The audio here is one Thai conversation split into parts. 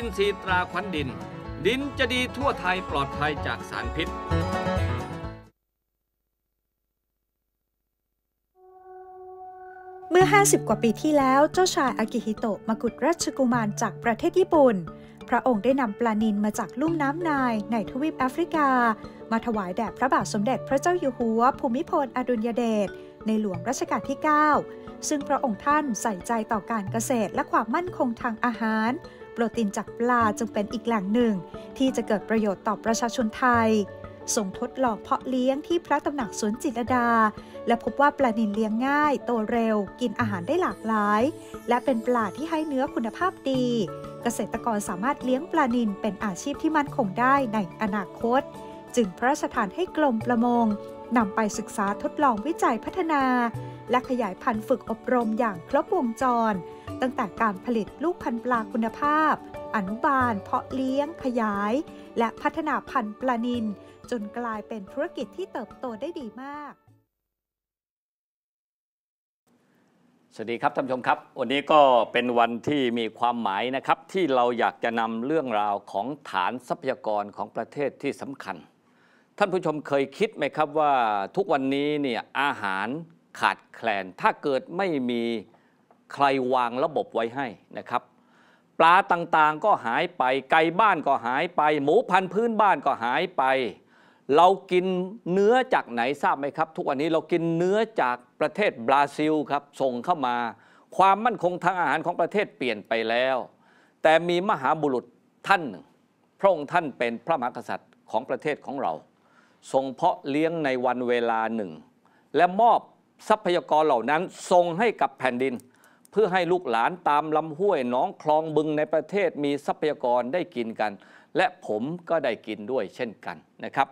ินทรีย์ตราขวัญดิน ดินจะดีทั่วไทยปลอดภัยจากสารพิษ เมื่อ 50 กว่าปีที่แล้วเจ้าชาย อากิฮิโตะมกุฎราชกุมารจากประเทศญี่ปุ่น พระองค์ได้นำปลานินมาจากลุ่มน้ำนายในทวีปแอฟริกา มาถวายแด่พระบาทสมเด็จพระเจ้าอยู่หัว ภูมิพล อดุลยเดชในหลวงรัชกาลที่ 9 ซึ่งพระองค์ท่านใส่ใจต่อการเกษตรและความมั่นคงทางอาหารรตีนจากปลาจึงเป็นอีกแหล่งหนึ่ง ที่จะเกิดประโยชน์ต่อประชาชนไทย ส่งทดลองเพาะเลี้ยงที่พระตำหนักสวนจิตรดา และพบว่าปลานิลเลี้ยงง่าย โตเร็ว กินอาหารได้หลากหลาย และเป็นปลาที่ให้เนื้อคุณภาพดี เกษตรกรสามารถเลี้ยงปลานิลเป็นอาชีพที่มั่นคงได้ในอนาคต จึงพระราชทานให้กรมประมงนำไปศึกษาทดลองวิจัยพัฒนา และขยายพันธุ์ฝึกอบรมอย่างครบวงจรตั้งแต่การผลิตลูกพันธุ์ปลาคุณภาพ อนุบาล เพาะเลี้ยง ขยาย และพัฒนาพันธุ์ปลานิลจนกลายเป็นธุรกิจที่เติบโตได้ดีมาก สวัสดีครับท่านผู้ชมครับ วันนี้ก็เป็นวันที่มีความหมายนะครับที่เราอยากจะนำเรื่องราวของฐานทรัพยากรของประเทศที่สำคัญ ท่านผู้ชมเคยคิดไหมครับว่าทุกวันนี้เนี่ยอาหารขาดแคลนถ้าเกิดไม่มีใครวางระบบไว้ให้นะครับ ปลาต่างๆก็หายไปไก่บ้านก็หาย ไปหมูพันธุ์พื้นบ้านก็หายไป เรากินเนื้อจากไหนทราบไหมครับ ทุกวันนี้เรากินเนื้อจากประเทศบราซิลครับส่งเข้ามา ความมั่นคงทางอาหารของประเทศเปลี่ยนไปแล้ว แต่มีมหาบุรุษท่านหนึ่งพระองค์ท่านเป็นพระมหากษัตริย์ของประเทศของเรา ทรงเพาะเลี้ยงในวันเวลาหนึ่ง และมอบทรัพยากรเหล่านั้น ทรงให้กับแผ่นดินเพื่อให้ลูกหลานตามลำห้วยหนองคลองบึงในประเทศ มีทรัพยากรได้กินกัน และผมก็ได้กินด้วยเช่นกันนะครับ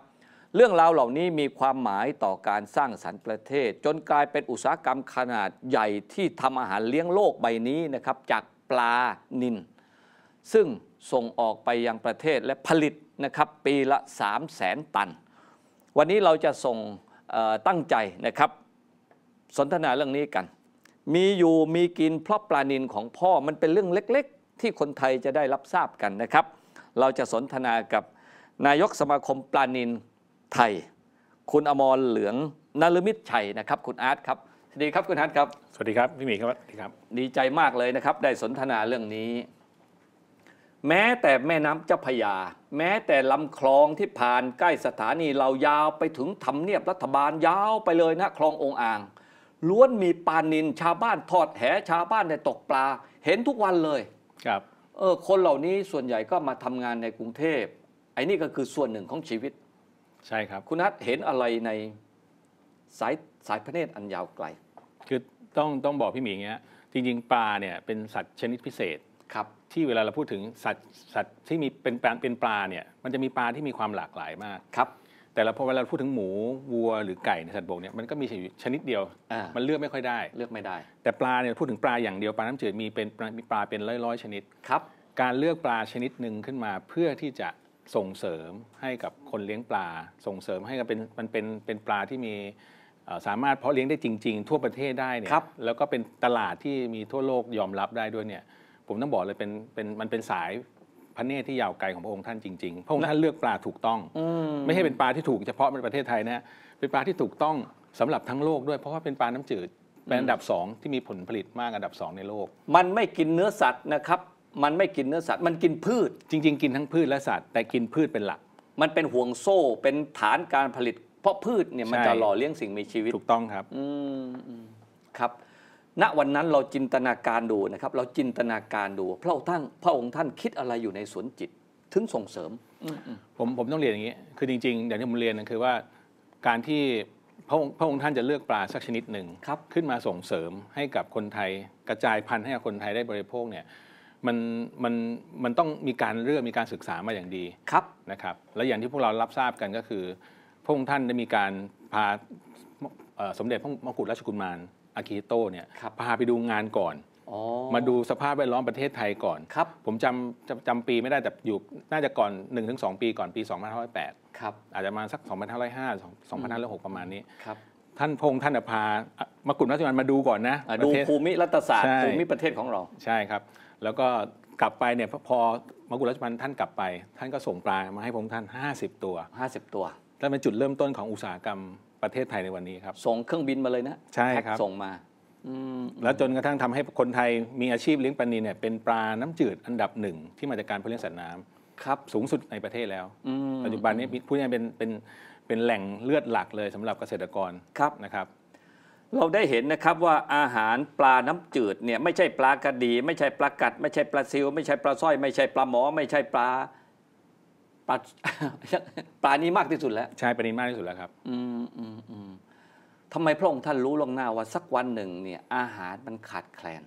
เรื่องราวเหล่านี้มีความหมายต่อการสร้างสรรค์ประเทศจนกลายเป็นอุตสาหกรรมขนาดใหญ่ที่ทำอาหารเลี้ยงโลกใบนี้นะครับจากปลานิน ซึ่งส่งออกไปยังประเทศและผลิตนะครับปีละ3 0 0แสนตัน วันนี้เราจะส่งตั้งใจนะครับสนทนาเรื่องนี้กันมีอยู่มีกินเพราะปลานินของพ่อ มันเป็นเรื่องเล็กๆ ที่คนไทยจะได้รับทราบกันนะครับ เราจะสนทนากับนายกสมาคมปลานินไทย คุณอมร เหลืองนลมิตรชัยนะครับ คุณอาร์ตครับ สวัสดีครับคุณอาร์ตครับ สวัสดีครับ พี่หมีครับสวัสดีครับ ดีใจมากเลยนะครับ ได้สนทนาเรื่องนี้ แม้แต่แม่น้ำเจ้าพยา แม้แต่ลำคลองที่ผ่านใกล้สถานีเรายาวไปถึงทำเนียบรัฐบาลยาวไปเลยนะ คลององอ่างล้วนมีปานินชาวบ้านถอดแหชาวบ้านในตกปลาเห็นทุกวันเลย ครับเออคนเหล่านี้ส่วนใหญ่ก็มาทำงานในกรุงเทพไอ้นี่ก็คือส่วนหนึ่งของชีวิต ใช่ครับคุณนัทเห็นอะไรในสายสายพระเนตรอันยาวไกล คือต้องต้องบอกพี่หมีอย่างเงี้ยจริง ๆ ปลาเนี่ย เป็นสัตว์ชนิดพิเศษ ครับ ที่เวลาเราพูดถึงสัตว์สัตว์ที่มีเป็นปลาเป็นปลาเนี่ย มันจะมีปลาที่มีความหลากหลายมากครับแต่เราพอเวลาพูดถึงหมูวัวหรือไก่ในสัตว์บกเนี่ยมันก็มีชนิดเดียวมันเลือกไม่ค่อยได้เลือกไม่ได้ แต่ปลาเนี่ยพูดถึงปลาอย่างเดียวปลาน้าจืดมีเป็นมีปลาเป็นร้อยๆชนิดครับ การเลือกปลาชนิดหนึ่งขึ้นมาเพื่อที่จะส่งเสริมให้กับคนเลี้ยงปลาส่งเสริมให้กับเป็นมันเป็นเป็นปลาที่มีสามารถเพาะเลี้ยงได้จริง ๆ ทั่วประเทศได้เนี่ยครับแล้วก็เป็นตลาดที่มีทั่วโลกยอมรับได้ด้วยเนี่ยผมต้องบอกเลยเป็นเป็นมันเป็นสายพระเนตรที่ยาวไกลของพระองค์ท่านจริงๆ พระองค์ท่านเลือกปลาถูกต้องไม่ใช่เป็นปลาที่ถูกเฉพาะในประเทศไทยนะเป็นปลาที่ถูกต้องสำหรับทั้งโลกด้วยเพราะว่าเป็นปลาน้ำจืดเป็นอันดับสองที่มีผลผลิตมากอันดับสองในโลก มันไม่กินเนื้อสัตว์นะครับ มันไม่กินเนื้อสัตว์มันกินพืช จริงๆ กินทั้งพืชและสัตว์แต่กินพืชเป็นหลักมันเป็นห่วงโซ่ เป็นฐานการผลิต เพราะพืชเนี่ยมันจะหล่อเลี้ยงสิ่งมีชีวิตถูกต้องครับ อืมครับณวันนั้นเราจินตนาการดูนะครับ เราจินตนาการดูพระองค์ท่านพระองค์ท่านคิดอะไรอยู่ในสวนจิตถึงส่งเสริมผมผมต้องเรียนอย่างนี้คือจริง ๆ อย่างที่ผมเรียนนะคือว่าการที่พระองค์พระองค์ท่านจะเลือกปลาสักชนิดหนึ่งขึ้นมาส่งเสริมให้กับคนไทยกระจายพันธุ์ให้กับคนไทยได้บริโภคเนี่ยมันมันมันต้องมีการเลือกมีการศึกษามาอย่างดีครับนะครับ และอย่างที่พวกเรารับทราบกันก็คือ พระองค์ท่านได้มีการพาสมเด็จพระมงกุฎราชกุมารอากิฮิโตเนี่ยพาไปดูงานก่อนมาดูสภาพแวดล้อมประเทศไทยก่อน ผมจำจำจำปีไม่ได้แต่อยู่น่าจะก่อน 1-2 ปีก่อนปี2508ครับอาจจะมาสัก2505 2506 ประมาณนี้ครับท่านพงษ์ท่านพามากลุ่ารัฐบันมาดูก่อนนะดูภูมิรัฐศาสตร์ภูมิประเทศของเราใช่ครับแล้วก็กลับไปเนี่ยพอมากุฎราชบันท่านกลับไป ท่านก็ส่งปลามาให้พงท่าน 50 ตัว 50 ตัวแล้วเป็นจุดเริ่มต้นของอุตสาหกรรมประเทศไทย ในวันนี้ครับ ส่งเครื่องบินมาเลยนะ ใช่ครับส่งมาแล้วจนกระทั่งทำให้คนไทยมีอาชีพเลี้ยงปลานินเนี่ยเป็นปลาน้ำจืดอันดับหนึ่งที่มาจากการเพาะเลี้ยงสัตว์น้ำครับสูงสุดในประเทศแล้วปัจจุบันนี้ผู้นี้เป็นเป็นเป็นแหล่งเลือดหลักเลยสำหรับเกษตรกรครับนะครับ เราได้เห็นนะครับว่าอาหารปลาน้ำจืดเนี่ยไม่ใช่ปลากระดี ไม่ใช่ปลากัด ไม่ใช่ปลาซิวไม่ใช่ปลาสร้อย ไม่ใช่ปลาหมอไม่ใช่ปลาปลาปลานี้มากที่สุดแล้วใช่ปลานี้มากที่สุดแล้วครับ อืมอืมอืมทำไมพระองค์ท่านรู้ลงหน้าว่าสักวันหนึ่ง เนี่ย อาหารมันขาดแคลน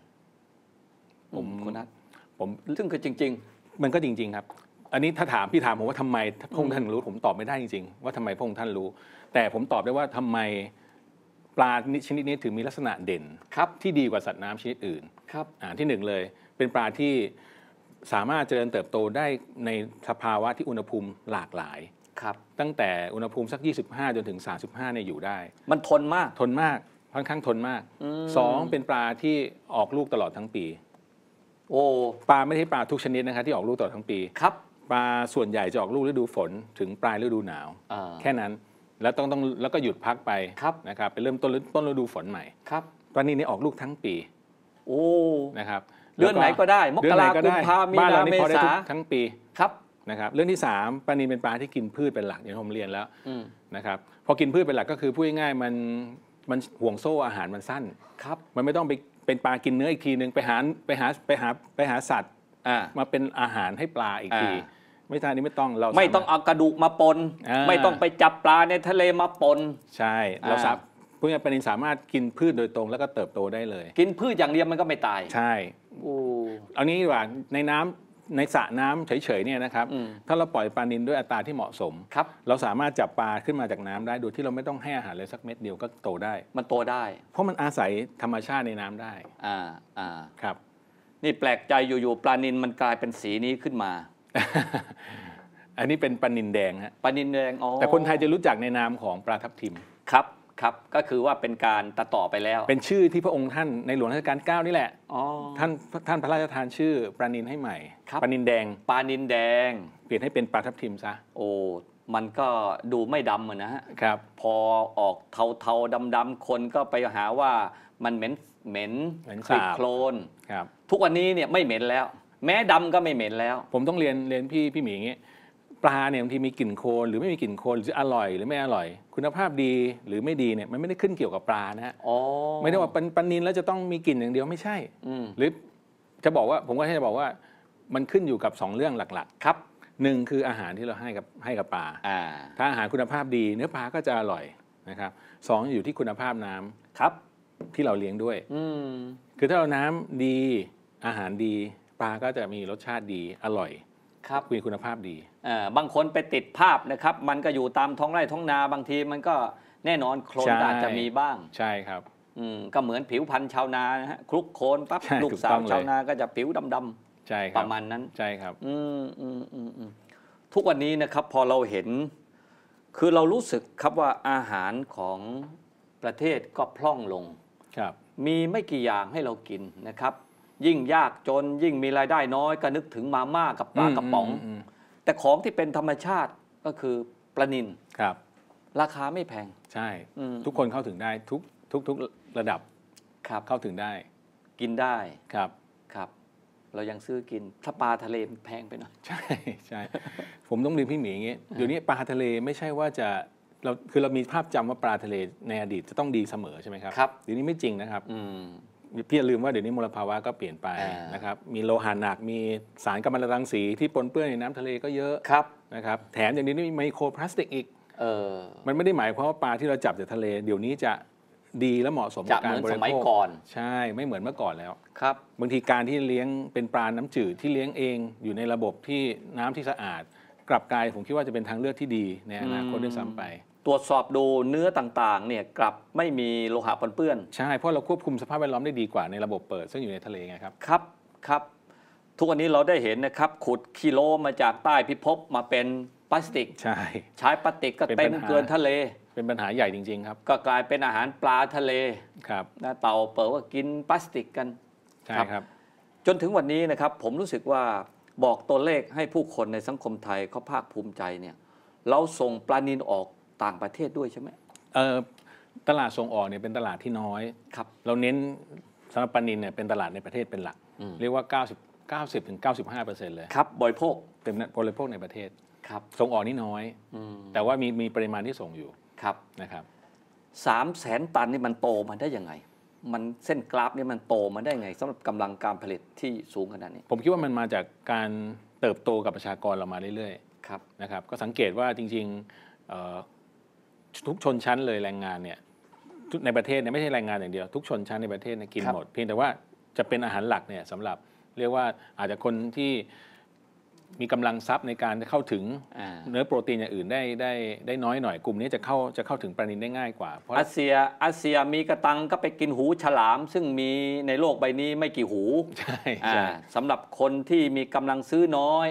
ผมคุณนัทผมซึ่งก็จริง ๆ มันก็จริง ๆ ครับ อันนี้ถ้าถามพี่ถามผมว่าทำไมพระองค์ท่านรู้ ผมตอบไม่ได้จริง ๆ ว่าทำไมพระองค์ท่านรู้ แต่ผมตอบได้ว่าทำไมปลาชนิดนี้ถึงมีลักษณะเด่นครับที่ดีกว่าสัตว์น้ำชนิดอื่น ครับ อ่าที่หนึ่งเลย เป็นปลาที่สามารถเจริญเติบโตได้ในสภาวะที่อุณหภูมิหลากหลาย ครับ ตั้งแต่อุณหภูมิสัก 25 จนถึง 35เนี่ยอยู่ได้ มันทนมาก ทนมาก ค่อนข้างทนมากสองเป็นปลาที่ออกลูกตลอดทั้งปี โอ้ ปลาไม่ใช่ปลาทุกชนิดนะครับที่ออกลูกตลอดทั้งปี ครับ ปลาส่วนใหญ่จะออกลูกฤดูฝนถึงปลายฤดูหนาว แค่นั้น แล้วต้องต้องแล้วก็หยุดพักไปครับนะครับ ไปเริ่มต้นต้นฤดูฝนใหม่ ครับปลานี้นี่ออกลูกทั้งปี โอ้ นะครับเดือนไหนก็ได้ มกราคุมพามีนาเมษาทั้งปี ครับนะครับ เรื่องที่3ปลานีเป็นปลาที่กินพืชเป็นหลักอย่างที่ผมเรียนแล้วนะครับพอกินพืชเป็นหลักก็คือพูดง่ายๆมันมันห่วงโซ่อาหารมันสั้นครับ มันไม่ต้องไปเป็นปลากินเนื้ออีกทีหนึ่งไปหาไปหาไปหาไปหาสัตว์มาเป็นอาหารให้ปลาอีกทีไม่ทานนี้ไม่ต้องเราไม่ต้องเอากระดูกมาปน ไม่ต้องไปจับปลาในทะเลมาปนใช่เราสับพวกนี้ปลานีนสามารถกินพืชโดยตรงแล้วก็เติบโตได้เลย กินพืชอย่างเดียวมันก็ไม่ตาย ใช่เอานี้ดีกว่าในน้ำในสระน้ำเฉยๆเนี่ยนะครับ ถ้าเราปล่อยปลานินด้วยอัตราที่เหมาะสม ครับ เราสามารถจับปลาขึ้นมาจากน้ำได้โดยที่เราไม่ต้องให้อาหารเลย สักเม็ดเดียวก็โตได้ มันโตได้ เพราะมันอาศัยธรรมชาติในน้ำได้ อ่าอ่าครับ นี่แปลกใจอยู่ๆปลานินมันกลายเป็นสีนี้ขึ้นมา อันนี้เป็นปลานินแดงฮะปลานินแดงอ๋อแต่คนไทยจะรู้จักในนามของปลาทับทิมครับครับก็คือว่าเป็นการตัดต่อไปแล้วเป็นชื่อที่พระองค์ท่านในหลวงรัชกาลานี่แหละท่านท่านพระราชทานชื่อปลานินให้ใหม่ปลานินแดงปลานินแดง เปลี่ยนให้เป็นปลาทับทิมซะโอ้มันก็ดูไม่ดำนะฮะครับพอออกเทาๆดำๆคนก็ไปหาว่ามันเหม็นเหม็นคลิโคลนครับ ทุกวันนี้เนี่ยไม่เหม็นแล้วแม้ดำก็ไม่เหม็นแล้ว ผมต้องเรียนเรียนพี่พี่หมีอย่างเงี้ยปลาเนี่ยบางทีมีกลิ่นโคลนหรือไม่มีกลิ่นโคลนหรืออร่อยหรือไม่อร่อย คุณภาพดีหรือไม่ดีเนี่ยมันไม่ได้ขึ้นเกี่ยวกับปลานะฮะอ๋ไม่ได้ว่าปันปนนินแล้วจะต้องมีกลิ่นอย่างเดียวไม่ใช่หรือจะบอกว่าผม ก็แค่จะบอกว่ามันขึ้นอยู่กับ 2 เรื่องหลักๆครับหนึ่งคืออาหารที่เราให้กับให้กับปลาอาถ้าอาหารคุณภาพดีเนื้อปลาก็จะอร่อยนะครับสองอยู่ที่คุณภาพน้ำครับ ที่เราเลี้ยงด้วยอคือถ้าเราน้ำดีอาหารดี ปลาก็จะมีรสชาติดีอร่อยครับมีคุณภาพดีบางคนไปติดภาพนะครับ มันก็อยู่ตามท้องไร่ท้องนาบางทีมันก็แน่นอนโคลนอาจจะมีบ้าง ใช่ครับก็เหมือนผิวพันธุ์ชาวนาฮะคลุกโคลนปั๊บลูกสาวชาวนาก็จะผิวดำดำประมาณนั้น ใช่ครับ อืมอืมอืมทุกวันนี้นะครับ พอเราเห็นคือเรารู้สึกครับว่าอาหารของประเทศก็พร่องลงครับ มีไม่กี่อย่างให้เรากินนะครับยิ่งยากจนยิ่งมีรายได้น้อยก็นึกถึงมาม่ากับปลากระป๋อง แต่ของที่เป็นธรรมชาติก็คือปลานินครับ ราคาไม่แพงใช่ ทุกคนเข้าถึงได้ทุกทุกทุกระดับครับเข้าถึงได้ กินได้ครับครับ เรายังซื้อกินถ้าปลาทะเลแพงไปหน่อยใช่ใช่ผมต้องดึงพี่หมีอย่างเงี้ยเดี๋ยวนี้ปลาทะเลไม่ใช่ว่าจะเราคือเรามีภาพจำว่าปลาทะเลในอดีตจะต้องดีเสมอใช่ไหมครับครับเดี๋ยวนี้ไม่จริงนะครับ อืพี่อย่าลืมว่าเดี๋ยวนี้มลภาวะก็เปลี่ยนไปนะครับ มีโลหะหนัก มีสารกัมมันตรังสีที่ปนเปื้อนในน้ำทะเลก็เยอะ ครับนะครับ แถมอย่างนี้มีไมโครพลาสติกอีกมันไม่ได้หมายความว่าปลาที่เราจับจากทะเลเดี๋ยวนี้จะดีและเหมาะสมกับการบริโภคใช่ไม่เหมือนเมื่อก่อนแล้วครับ บางทีการที่เลี้ยงเป็นปลาน้ำจืดที่เลี้ยงเองอยู่ในระบบที่น้ำที่สะอาดกลับกลายผมคิดว่าจะเป็นทางเลือกที่ดีในอนาคตด้วยซ้ำไปตรวจสอบดูเนื้อต่างๆเนี่ยกลับไม่มีโลหะปนเปื้อน ใช่ เพราะเราควบคุมสภาพแวดล้อมได้ดีกว่าในระบบเปิด ซึ่งอยู่ในทะเลไงครับ ครับ ครับ ทุกวันนี้เราได้เห็นนะครับขุดกิโลมาจากใต้พิภพมาเป็นพลาสติก ใช่ ใช้พลาสติกก็เต็มเกินทะเล เป็นปัญหาใหญ่จริงๆครับ ก็กลายเป็นอาหารปลาทะเล ครับนะเต่าเปิดว่ากินพลาสติกกัน ใช่ครับ จนถึงวันนี้นะครับผมรู้สึกว่าบอกตัวเลขให้ผู้คนในสังคมไทยเขาภาคภูมิใจเนี่ยเราส่งปลานิลออกต่างประเทศด้วยใช่ไหมตลาดส่งออกเนี่ยเป็นตลาดที่น้อยครับเราเน้นสำหรับปานินเนี่ยเป็นตลาดในประเทศเป็นหลัก เรียกว่า 90 90ถึง95เปอร์เซ็นต์เลยครับบริโภคเป็นบริโภคในประเทศครับ ส่งออกนี่น้อยแต่ว่ามีมีปริมาณที่ส่งอยู่ครับนะครับสามแสนตันนี่มันโตมาได้ยังไง มันเส้นกราฟนี่มันโตมาได้ยังไง สำหรับกำลังการผลิตที่สูงขนาดนี้ ผมคิดว่ามันมาจากการเติบโตกับประชากรเรามาเรื่อยๆครับนะครับก็สังเกตว่าจริงๆทุกชนชั้นเลยแรงงานเนี่ยในประเทศเนี่ยไม่ใช่แรงงานอย่างเดียวทุกชนชั้นในประเทศเนี่ยกินหมดเพียงแต่ว่าจะเป็นอาหารหลักเนี่ยสำหรับเรียกว่าอาจจะคนที่มีกำลังทรัพย์ในการเข้าถึงเนื้อโปรตีนอย่างอื่นได้ได้ได้น้อยหน่อยกลุ่มนี้จะเข้าจะเข้าถึงปลานินได้ง่ายกว่าเพราะอาเซียอาเซียมีกระตังก็ไปกินหูฉลาม ซึ่งมีในโลกใบนี้ไม่กี่หูใช่สำหรับคนที่มีกำลังซื้อน้อย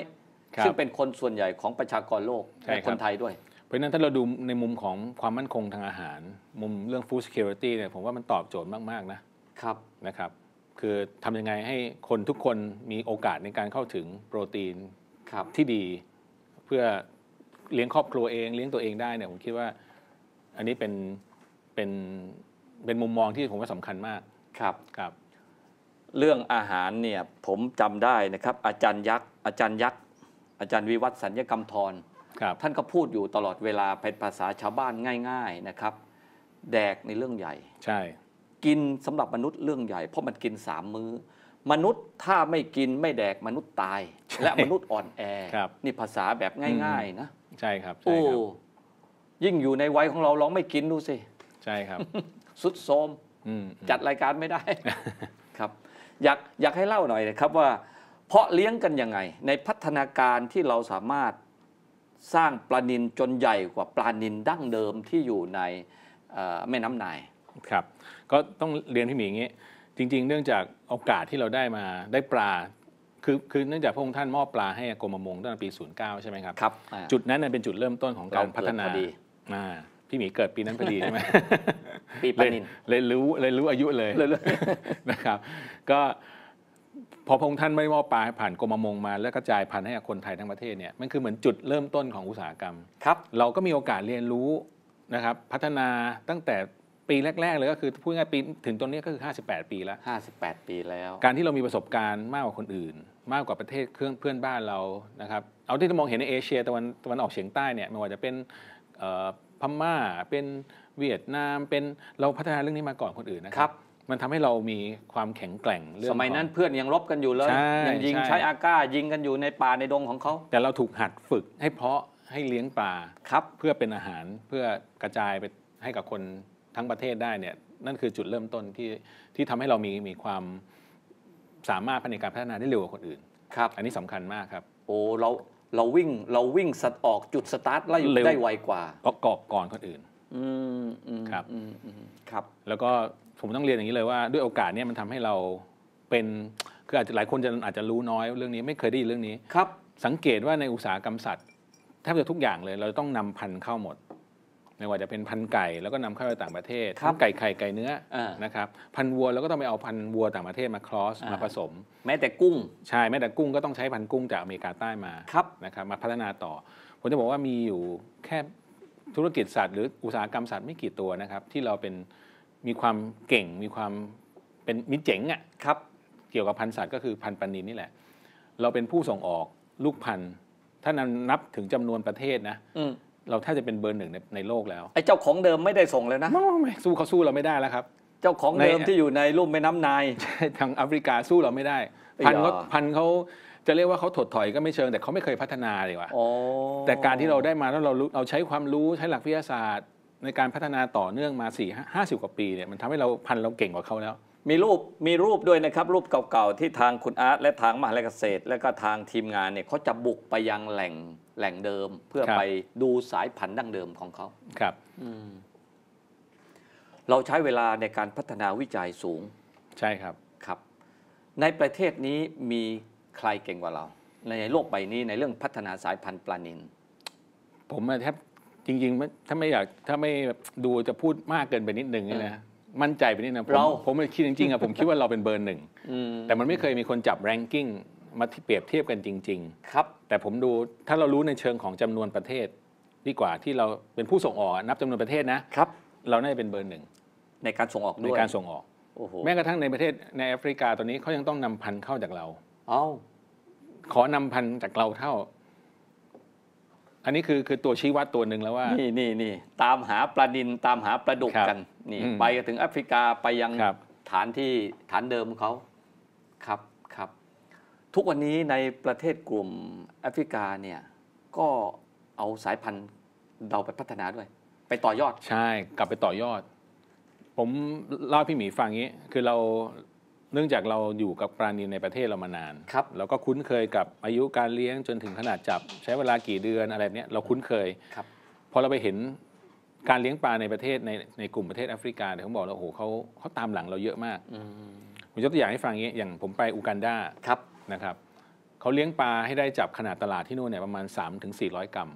ซึ่งเป็นคนส่วนใหญ่ของประชากรโลกคนไทยด้วยราะนั้นถ้าเราดูในมุมของความมั่นคงทางอาหาร มุมเรื่อง food security เนี่ยผมว่ามันตอบโจทย์มากๆนะครับนะ ครับ คือทำยังไงให้คนทุกคนมีโอกาสในการเข้าถึงโปรตีน ครับ ที่ดี เพื่อเลี้ยงครอบครัวเองเลี้ยงตัวเองได้เนี่ยผมคิดว่าอันนี้เป็น เป็น เป็นมุมมองที่ผมว่าสำคัญมากครับครับ เรื่องอาหารเนี่ยผมจำได้นะครับ อาจารย์ยักษ์อาจารย์ยักษ์อาจารย์วิวัฒน์สัญญกรรมทรท่านก็พูดอยู่ตลอดเวลาเป็นภาษาชาวบ้านง่าย ๆ นะครับ แดกในเรื่องใหญ่ ใช่ กินสำหรับมนุษย์เรื่องใหญ่ เพราะมันกินสามมื้อมนุษย์ถ้าไม่กินไม่แดกมนุษย์ตายและมนุษย์อ่อนแอนี่ภาษาแบบง่าย ๆนะใช่ครับโอ้ยิ่งอยู่ในวัยของเราลองไม่กิน ดูสิใช่ครับ สุดโทมจัดรายการไม่ได้ครับ อยากอยากให้เล่าหน่อยนะครับ ว่า เพาะเลี้ยงกันยังไง ในพัฒนาการที่เราสามารถสร้างปลานินจนใหญ่กว่าปลานินดั้งเดิมที่อยู่ในแม่น้ำนาย ครับ ก็ต้องเรียนพี่หมีอย่างนี้ จริง ๆเนื่องจากโอกาสที่เราได้มาได้ปลา คือคือเนื่องจากพระองค์ท่านมอบปลาให้กรมประมงตั้งแต่ปี09ใช่ไหมครับครับ จุดนั้นเป็นจุดเริ่มต้นของการพัฒนาพี่หมีเกิดปีนั้นพอดีใช่ไหมปีปลานินเลยรู้เลยรู้อายุเลยนะครับ ก็พอพระองค์ท่านไม่มอบปลาผ่านกรมมงมาแล้วกระจายพันธุ์ให้คนไทยทั้งประเทศเนี่ยมันคือเหมือนจุดเริ่มต้นของอุตสาหกรรมครับ เราก็มีโอกาสเรียนรู้นะครับ พัฒนาตั้งแต่ปีแรกๆเลยก็คือพูดง่ายๆปีถึงตอนนี้ก็คือ 58 ปีแล้ว 58 ปีแล้ว การที่เรามีประสบการณ์มากกว่าคนอื่น มากกว่าประเทศเครื่องเพื่อนบ้านเรานะครับ เอาที่จะมองเห็นในเอเชียตะวันตะวันออกเฉียงใต้เนี่ยไม่ว่าจะเป็นพม่าเป็นเวียดนามเป็นเราพัฒนาเรื่องนี้มาก่อนคนอื่นนะครับมันทำให้เรามีความแข็งแกร่งเรื่องสมัยนั้นเพื่อนยังรบกันอยู่เลยยังยิงใช้อากาายิงกันอยู่ในป่าในดงของเขาแต่เราถูกหัดฝึกให้เพาะให้เลี้ยงปลาครับ เพื่อเป็นอาหารเพื่อกระจายไปให้กับคนทั้งประเทศได้เนี่ย นั่นคือจุดเริ่มต้นที่ที่ทำให้เรามีมีความสามารถในการพัฒนาได้เร็วกว่าคนอื่น ครับ อันนี้สำคัญมากครับ โอ้เราเราวิ่งเราวิ่งสัตออกจุดสตาร์ทไล่ได้ไวกว่าก็กอบก่อนคนอื่นอืมครับครับแล้วก็ผมต้องเรียนอย่างนี้เลยว่าด้วยโอกาสเนี้มันทำให้เราเป็นคืออาจจะหลายคนจะอาจจะรู้น้อยเรื่องนี้ไม่เคยได้ยินเรื่องนี้ครับ สังเกตว่าในอุตสาหกรรมสัตว์แทบจะทุกอย่างเลย เราต้องนำพันธุ์เข้าหมดไม่ว่าจะเป็นพันธุ์ไก่แล้วก็นำเข้าไปต่างประเทศทั้งไก่ไข่ไก่เนื้อนะครับ พันวัวแล้วก็ต้องไปเอาพันวัวต่างประเทศมาคลอสมาผสม แม้แต่กุ้ง ใช่แม้แต่กุ้งก็ต้องใช้พันกุ้งจากอเมริกาใต้มาครับนะครับ มาพัฒนาต่อผมจะบอกว่ามีอยู่แค่ธุรกิจสัตว์หรืออุตสาหกรรมสัตว์ไม่กี่ตัวนะครับ ที่เราเป็นมีความเก่งมีความเป็นมิเจ๋งอะ่ะครับ เกี่ยวกับพันธุ์สัตว์ก็คือพันธุ์ปันนินนี่แหละ เราเป็นผู้ส่งออกลูกพันธุ์ถ้านับถึงจำนวนประเทศนะเราถ้าจะเป็นเบอร์หนึ่งในในโลกแล้วไอ้เจ้าของเดิมไม่ได้ส่งเลยนะไม่ไม่สู้เขาสู้เราไม่ได้แล้วครับ เจ้าของเดิมที่อยู่ในรุ่มแม่น้ำนายทางแอฟริกาสู้เราไม่ได้ พันเขาพันเขาจะเรียกว่าเขาถดถอยก็ไม่เชิงแต่เขาไม่เคยพัฒนาเลยว่ะแต่การที่เราได้มาแล้วเราเราใช้ความรู้ใช้หลักวิทยาศาสตร์ในการพัฒนาต่อเนื่องมา4 50กว่าปีเนี่ยมันทำให้เราพันเราเก่งกว่าเขาแล้วมีรูปมีรูปด้วยนะครับ รูปเก่าๆที่ทางคุณอาร์ตและทางมหาลัยเกษตร และก็ทางทีมงานเนี่ยเขาจะบุกไปยังแหล่งแหล่งเดิม เพื่อไปดูสายพันธุ์ดั้งเดิมของเขาครับเราใช้เวลาในการพัฒนาวิจัยสูง ใช่ครับครับ ในประเทศนี้มีใครเก่งกว่าเรา ในโลกใบนี้ในเรื่องพัฒนาสายพันธุ์ปลานินผมแทบจริงๆ ถ้าไม่อยากถ้าไม่ดูจะพูดมากเกินไปนิดนึงนี่นะมั่นใจไปนิดนะผมผมคิดจริงๆอะผมคิดว่าเราเป็นเบอร์หนึ่งแต่มันไม่เคยมีคนจับแรงกิ้งมาเปรียบเทียบกันจริง ๆ ครับ แต่ผมดูถ้าเรารู้ในเชิงของจำนวนประเทศ ดีกว่าที่เราเป็นผู้ส่งออกนับจำนวนประเทศนะครับ เราน่าจะเป็นเบอร์หนึ่งในการส่งออกด้วยในการส่งออกแม้กระทั่งในประเทศในแอฟริกาตอนนี้เขายังต้องนำพันธุ์เข้าจากเราเอ้าขอนำพันธุ์จากเราเท่าอันนี้คือคือตัวชี้วัดตัวหนึ่งแล้วว่านี่นี่นี่ตามหาปลาดินตามหาปลาดุกกันนี่ไปถึงแอฟริกาไปยังฐานที่ฐานเดิมของเขาครับครับทุกวันนี้ในประเทศกลุ่มแอฟริกาเนี่ย ก็เอาสายพันธุ์เราไปพัฒนาด้วย ไปต่อยอดใช่กลับไปต่อยอด ผมเล่าพี่หมีฟังงี้คือเราเนื่องจากเราอยู่กับปลานิลในประเทศเรามานานครับเราก็คุ้นเคยกับอายุการเลี้ยงจนถึงขนาดจับใช้เวลากี่เดือนอะไรเนี้ยเราคุ้นเคยครับพอเราไปเห็นการเลี้ยงปลาในประเทศในในกลุ่มประเทศแอฟริกาเดี๋ยผมบอกเราโอ้โหเขาเขาตามหลังเราเยอะมากผมยกตัวอย่างให้ฟังอย่างี้อย่างผมไปอูกันดาครับนะครับเขาเลี้ยงปลาให้ได้จับขนาดตลาดที่นู่นเนี่ยประมาณ3้อยกรัม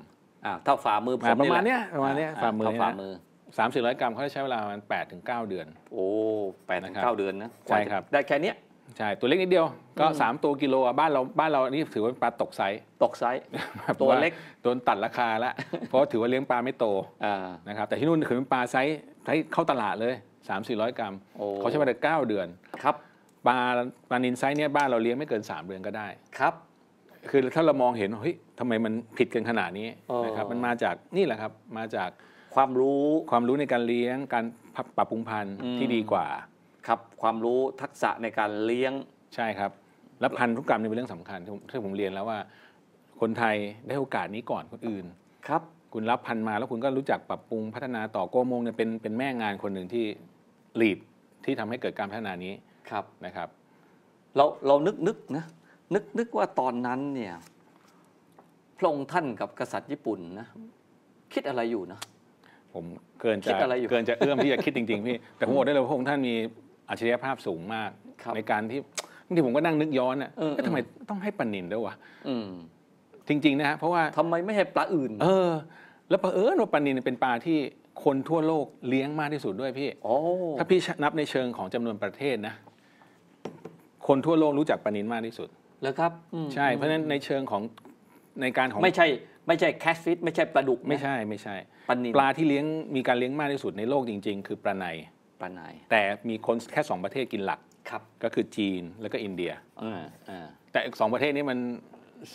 อ่าเท่าฝ่ามือผมประมาณเนี้ยประมาณเนี้ยฝ่ามือฝ่ามือสามสี่ร้อยกรัมเขาจะใช้เวลาประมาณแปดถึงเก้าเดือน โอ้แปดถึงเก้าเดือนนะ ใช่ครับได้แค่นี้ใช่ตัวเล็กนิดเดียวก็สามตัวกิโลบ้านเราบ้านเรานี่ถือว่าปลาตกไซ์ตกไซ์ตัวเล็กโดนตัดราคาละเพราะถือว่าเลี้ยงปลาไม่โตนะครับแต่ที่นู่นคือเป็นปลาไซใ์ไซ์เข้าตลาดเลย3 4 0 0 กรัม เขาใช้เวลาเก้าเดือนครับปลาปลานินไซ์เนี่ยบ้านเราเลี้ยงไม่เกิน3เดือนก็ได้ครับคือถ้าเรามองเห็นเฮ้ยทำไมมันผิดกันขนาดนี้นะครับมันมาจากนี่แหละครับมาจากความรู้ความรู้ในการเลี้ยงการปรับปรุงพันธุ์ที่ดีกว่า ครับ ความรู้ทักษะในการเลี้ยงใช่ครับและพันธุกรรมนี่เป็นเรื่องสำคัญที่ผมเรียนแล้วว่า คนไทยได้โอกาสนี้ก่อนคนอื่น ครับ คุณรับพันธุ์มาแล้วคุณก็รู้จักปรับปรุงพัฒนาต่อโกโมงเนี่ยเป็นเป็นแม่งานคนหนึ่งที่ลีดที่ทำให้เกิดการพัฒนานี้ครับนะครับ เราเรานึกนึกนะนึกนึกว่าตอนนั้นเนี่ย พระองค์ท่านกับกษัตริย์ญี่ปุ่นนะคิดอะไรอยู่นะผมเกินจะะเกินจะเอื้อมที่จะคิดจริง ๆพี่แต่ผมบอกได้เลยว่าพระองค์ท่านมีอัจฉริยภาพสูงมากในการที่บางทีผมก็นั่งนึกย้อนอ่ะก็ทำไมต้องให้ปนินด้วยวะจริงๆนะฮะเพราะว่าทำไมไม่ให้ปลาอื่น เออ แล้วปลาเอิญว่าปลานิลเป็นปลาที่คนทั่วโลกเลี้ยงมากที่สุดด้วยพี่อถ้าพี่นับในเชิงของจำนวนประเทศนะคนทั่วโลกรู้จักปลานิลมากที่สุด แล้วครับใช่ เพราะฉะนั้นในเชิงของในการของไม่ใช่ไม่ใช่แคสฟิตไม่ใช่ปลาดุกไม่ใช่ไม่ใช่ปลานิปลาที่เลี้ยงมีการเลี้ยงมากที่สุดในโลกจริงๆ คือปลาในปลาไนแต่มีคนแค่2ประเทศกินหลักครับก็คือจีนแล้วก็อินเดียอ่ออแต่สองประเทศนี้มัน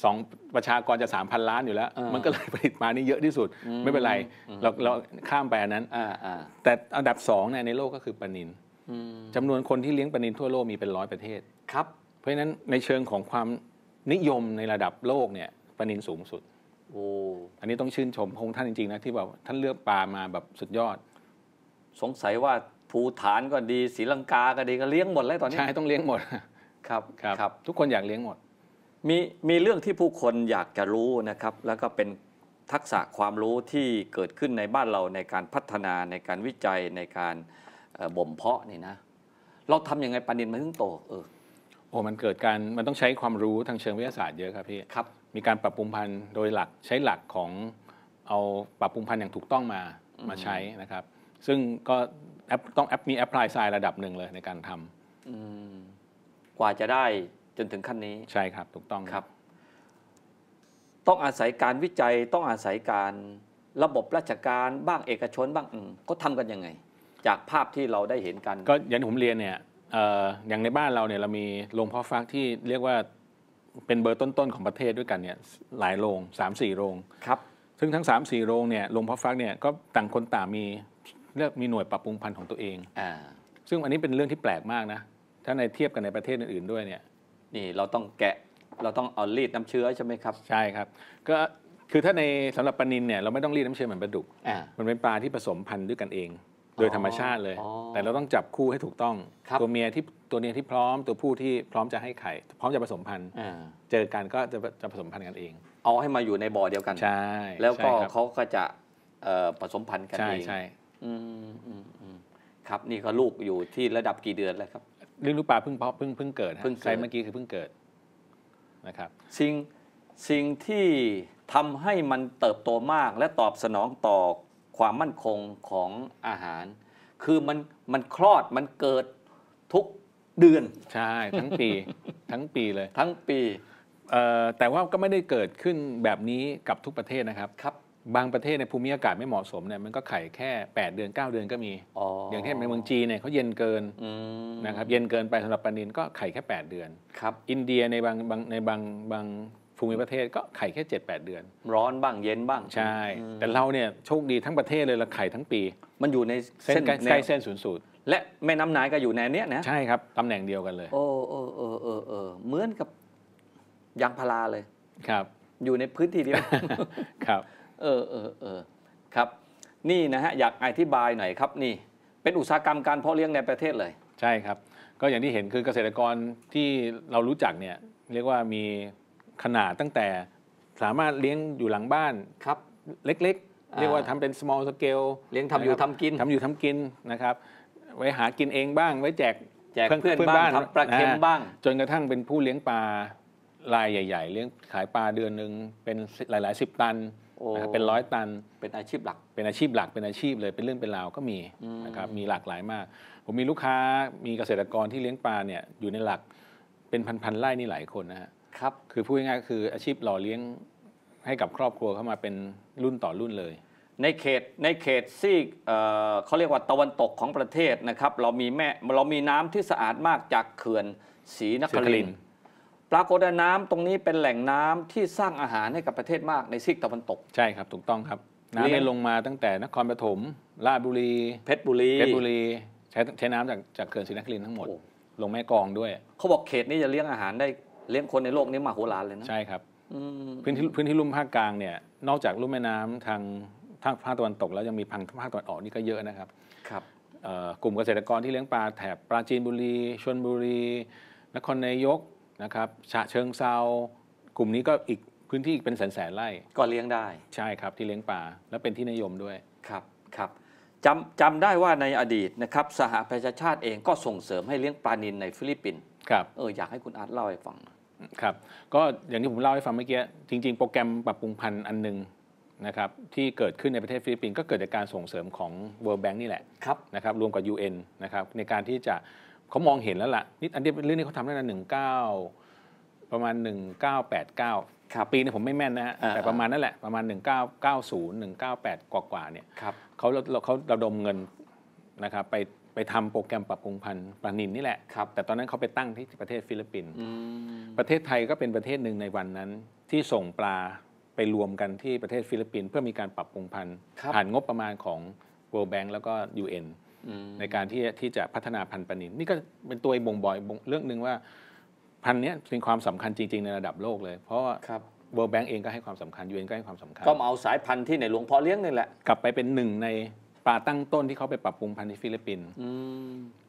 สองประชากรจะ 3 0 0นล้านอยู่แล้วมันก็เลยผลิตมานี่เยอะที่สุดมไม่เป็นไรเราเราข้ามไปอันนั้นอ่าอ่าแต่อันดับสองในในโลกก็คือปลานินจำนวนคนที่เลี้ยงปลานินทั่วโลกมีเป็นร้อยประเทศครับเพราะฉะนั้นในเชิงของความนิยมในระดับโลกเนี่ยปลานินสูงสุดอันนี้ต้องชื่นชมพงท่านจริงๆนะที่แบบท่านเลือกปลามาแบบสุดยอด สงสัยว่าภูฐานก็ดีศรีลังกา ก็ดีก็เลี้ยงหมดแล้วตอนนี้ใช่ต้องเลี้ยงหมดครับครับทุกคนอยากเลี้ยงหมดมีมีเรื่องที่ผู้คนอยากจะรู้นะครับ แล้วก็เป็นทักษะความรู้ที่เกิดขึ้นในบ้านเราในการพัฒนาในการวิจัยในการบ่มเพาะนี่นะ เราทำยังไงปานินมันถึงโตเออโอ้มันเกิดการมันต้องใช้ความรู้ทางเชิงวิทยาศาสตร์เยอะครับพี่ครับมีการปรับปรุงพันธุ์โดยหลักใช้หลักของเอาปรับปรุงพันธุ์อย่างถูกต้องมามาใช้นะครับซึ่งก็แอปต้องแอปมีแอปพลายไซร์ระดับหนึ่งเลยในการทำกว่าจะได้จนถึงขั้นนี้ใช่ครับ ถูกต้องครับ ต้องอาศัยการวิจัยต้องอาศัยการระบบราชการบ้างเอกชนบ้างก็เขาทำกันยังไง จากภาพที่เราได้เห็นกันก็อย่างผมเรียนเนี่ยอย่างในบ้านเราเนี่ยเรามีโรงเพาะฟักที่เรียกว่าเป็นเบอร์ต้นๆของประเทศด้วยกันเนี่ยหลายโรงสามสี่โรงครับซึ่งทั้ง3ามสี่โรงเนี่ยโรงเพาะฟักเนี่ยก็ต่างคนต่างมีเลือกมีหน่วยปรับปรุงพันธุ์ของตัวเองอ่าซึ่งอันนี้เป็นเรื่องที่แปลกมากนะถ้าในเทียบกันในประเทศอื่นๆด้วยเนี่ยนี่เราต้องแกะเราต้องเอารีดน้ำเชื้อใช่ไหมครับใช่ครับ ก็คือถ้าในสำหรับปลานินเนี่ยเราไม่ต้องรีดน้ำเชื้อเหมือนปลาดุกมันเป็นปลาที่ผสมพันธุ์ด้วยกันเองโดยธรรมชาติเลยแต่เราต้องจับคู่ให้ถูกต้องตัวเมียที่ตัวเนียที่พร้อมตัวผู้ที่พร้อมจะให้ไข่พร้อมจะผสมพันธุ์เจอกันก็จะจะผสมพันธุ์กันเอง เอาให้มาอยู่ในบ่อเดียวกันใช่แล้วก็เขาก็จะผสมพันธุ์กันเองใช่ครับนี่ก็ลูกอยู่ที่ระดับกี่เดือนแล้วครับลิ้ลูกปลาเพิ่งเพาะเพิ่งเพิ่งเกิดเพิ่งใช่เมื่อกี้คือเพิ่งเกิดนะครับ สิ่งสิ่งที่ทำให้มันเติบโตมากและตอบสนองต่อความมั่นคงของอาหารคือมันมันคลอดมันเกิดทุกเดือนใช่ ทั้งปีทั้งปีเลยทั้งปีแต่ว่าก็ไม่ได้เกิดขึ้นแบบนี้กับทุกประเทศนะครับครับ บางประเทศ ในภูมิอากาศไม่เหมาะสมเนี่ยมันก็ไข่แค่ 8 เดือน 9 เดือนก็มีออย่างเช่นในเมืองจีนเนี่ยเขาเย็นเกินนะครับ เย็นเกินไปสำหรับปานินก็ไข่แค่8เดือน ครับ อินเดียในบางบางในบางบางภูมิประเทศก็ไข่แค่ 7-8 เดือน ร้อนบ้างเย็นบ้างใช่ แต่เราเนี่ยโชคดีทั้งประเทศเลยเราไข่ทั้งปี มันอยู่ในเส้นใกล้เส้นศูนย์สูตรและแม่น้ำนายก็อยู่ในเนี้ยนะใช่ครับ ตำแหน่งเดียวกันเลยโอ้โอ้โอ้โอ้อเหมือนกับยางพาราเลยครับ อยู่ในพื้นที่เดียวครับ เออเออเออครับ นี่นะฮะอยากอธิบายหน่อยครับนี่ เป็นอุตสาหกรรมการเพาะเลี้ยงในประเทศเลย ใช่ครับ ก็อย่างที่เห็นคือเกษตรกรที่เรารู้จักเนี่ย เรียกว่ามีขนาดตั้งแต่สามารถเลี้ยงอยู่หลังบ้านครับเล็กๆเรียกว่าทำเป็น small scale เลี้ยงทำอยู่ทำกินทำอยู่ทำกินนะครับ ไว้หากินเองบ้าง ไว้แจกแจกเพื่อนบ้านทำปลาเค็มบ้าง จนกระทั่งเป็นผู้เลี้ยงปลารายใหญ่ ๆ เลี้ยงขายปลาเดือนหนึ่งเป็นหลายๆสิบตันเป็นร้อยตัน เป็นอาชีพหลัก เป็นอาชีพหลักเป็นอาชีพเลยเป็นเรื่องเป็นราวก็มีนะครับมีหลากหลายมาก ผมมีลูกค้ามีเกษตรกรที่เลี้ยงปลาเนี่ยอยู่ในหลักเป็นพันๆไร่นี่หลายคนนะฮะครับคือพูดง่ายๆคืออาชีพหล่อเลี้ยงให้กับครอบครัวเข้ามาเป็นรุ่นต่อรุ่นเลย ในเขตในเขตซีกเเขาเรียกว่าตะวันตกของประเทศนะครับเรามีแม่เรามีน้ำที่สะอาดมากจากเขื่อนศรีนครินทร์ปรากฏาน้ำตรงนี้เป็นแหล่งน้ำที่สร้างอาหารให้กับประเทศมากในซีกตะวันตกใช่ครับถูกต้องครับน้ำได้ลงมาตั้งแต่นครปฐมราชบุรี เพชรบุรีเพชรบุรี ใช้ใช้น้ำจากจากเขื่อนศรีนครินทร์ทั้งหมด ลงแม่กองด้วยเขาบอกเขตนี้จะเลี้ยงอาหารได้เลี้ยงคนในโลกนี้มาโหรานเลยนะใช่ครับพื้นที่พื้นที่ลุ่มภาคกลางเนี่ยนอกจากลุ่มแม่น้ำทางทางภาคตะวันตกแล้วยังมีพังภาคตะวันออกนี่ก็เยอะนะครับครับกลุ่มเกษตรกรที่เลี้ยงปลาแถบปราจีนบุรีชลบุรี นครนายกนะครับฉะเชิงเซากลุ่มนี้ก็อีกพื้นที่อีกเป็นแสนแสนไร่ก็เลี้ยงได้ใช่ครับที่เลี้ยงปลาและเป็นที่นิยมด้วยครับครับจำจำได้ว่าในอดีตนะครับสหประชาชาติเองก็ส่งเสริมให้เลี้ยงปลานิลในฟิลิปปินส์ครับเอออยากให้คุณอาร์ตเล่าให้ฟัง ครับก็อย่างที่ผมเล่าให้ฟังเมื่อกี้ จริง ๆโปรแกรมปรับปรุงพันธุ์อันหนึ่งนะครับที่เกิดขึ้นในประเทศฟิลิปปินส์ก็เกิดจากการส่งเสริมของ World Bank นี่แหละ ครับนะครับรวมกับ UN นะครับในการที่จะเขามองเห็นแล้วล่ะนี่อันนี้เรื่องนี้เขาทำตั้งแต่หนึ่งเก้าประมาณ 1989 ปีนี้ผมไม่แม่นนะฮะแต่ประมาณนั่นแหละประมาณ 1990 198 กว่ากว่าเนี่ยเขาเราเขาระดมเงินนะครับไปไปทำโปรแกรมปรับปรุงพันธุ์ปลานินนี่แหละแต่ตอนนั้นเขาไปตั้งที่ประเทศฟิลิปปินส์ประเทศไทยก็เป็นประเทศหนึ่งในวันนั้นที่ส่งปลาไปรวมกันที่ประเทศฟิลิปปินส์เพื่อมีการปรับปรุงพันธุ์ผ่านงบประมาณของ World Bank แล้วก็ UN ในการที่ที่จะพัฒนาพันธุ์ปลานินนี่ก็เป็นตัวบ่งบอกเรื่องหนึ่งว่าพันธุ์นี้เป็นความสำคัญจริงๆ ในระดับโลกเลย เพราะว่า w o r ์แบงก์เองก็ให้ความสำคัญยูเอ็นก็ให้ความสำคัญก็เอาสายพันธุ์ที่ในหลวงพ่อเลี้ยงนี่แหละกลับไปเป็นหนึ่งในปลาตั้งต้นที่เขาไปปรับปรุงพันธุ์ในฟิลิปปินส์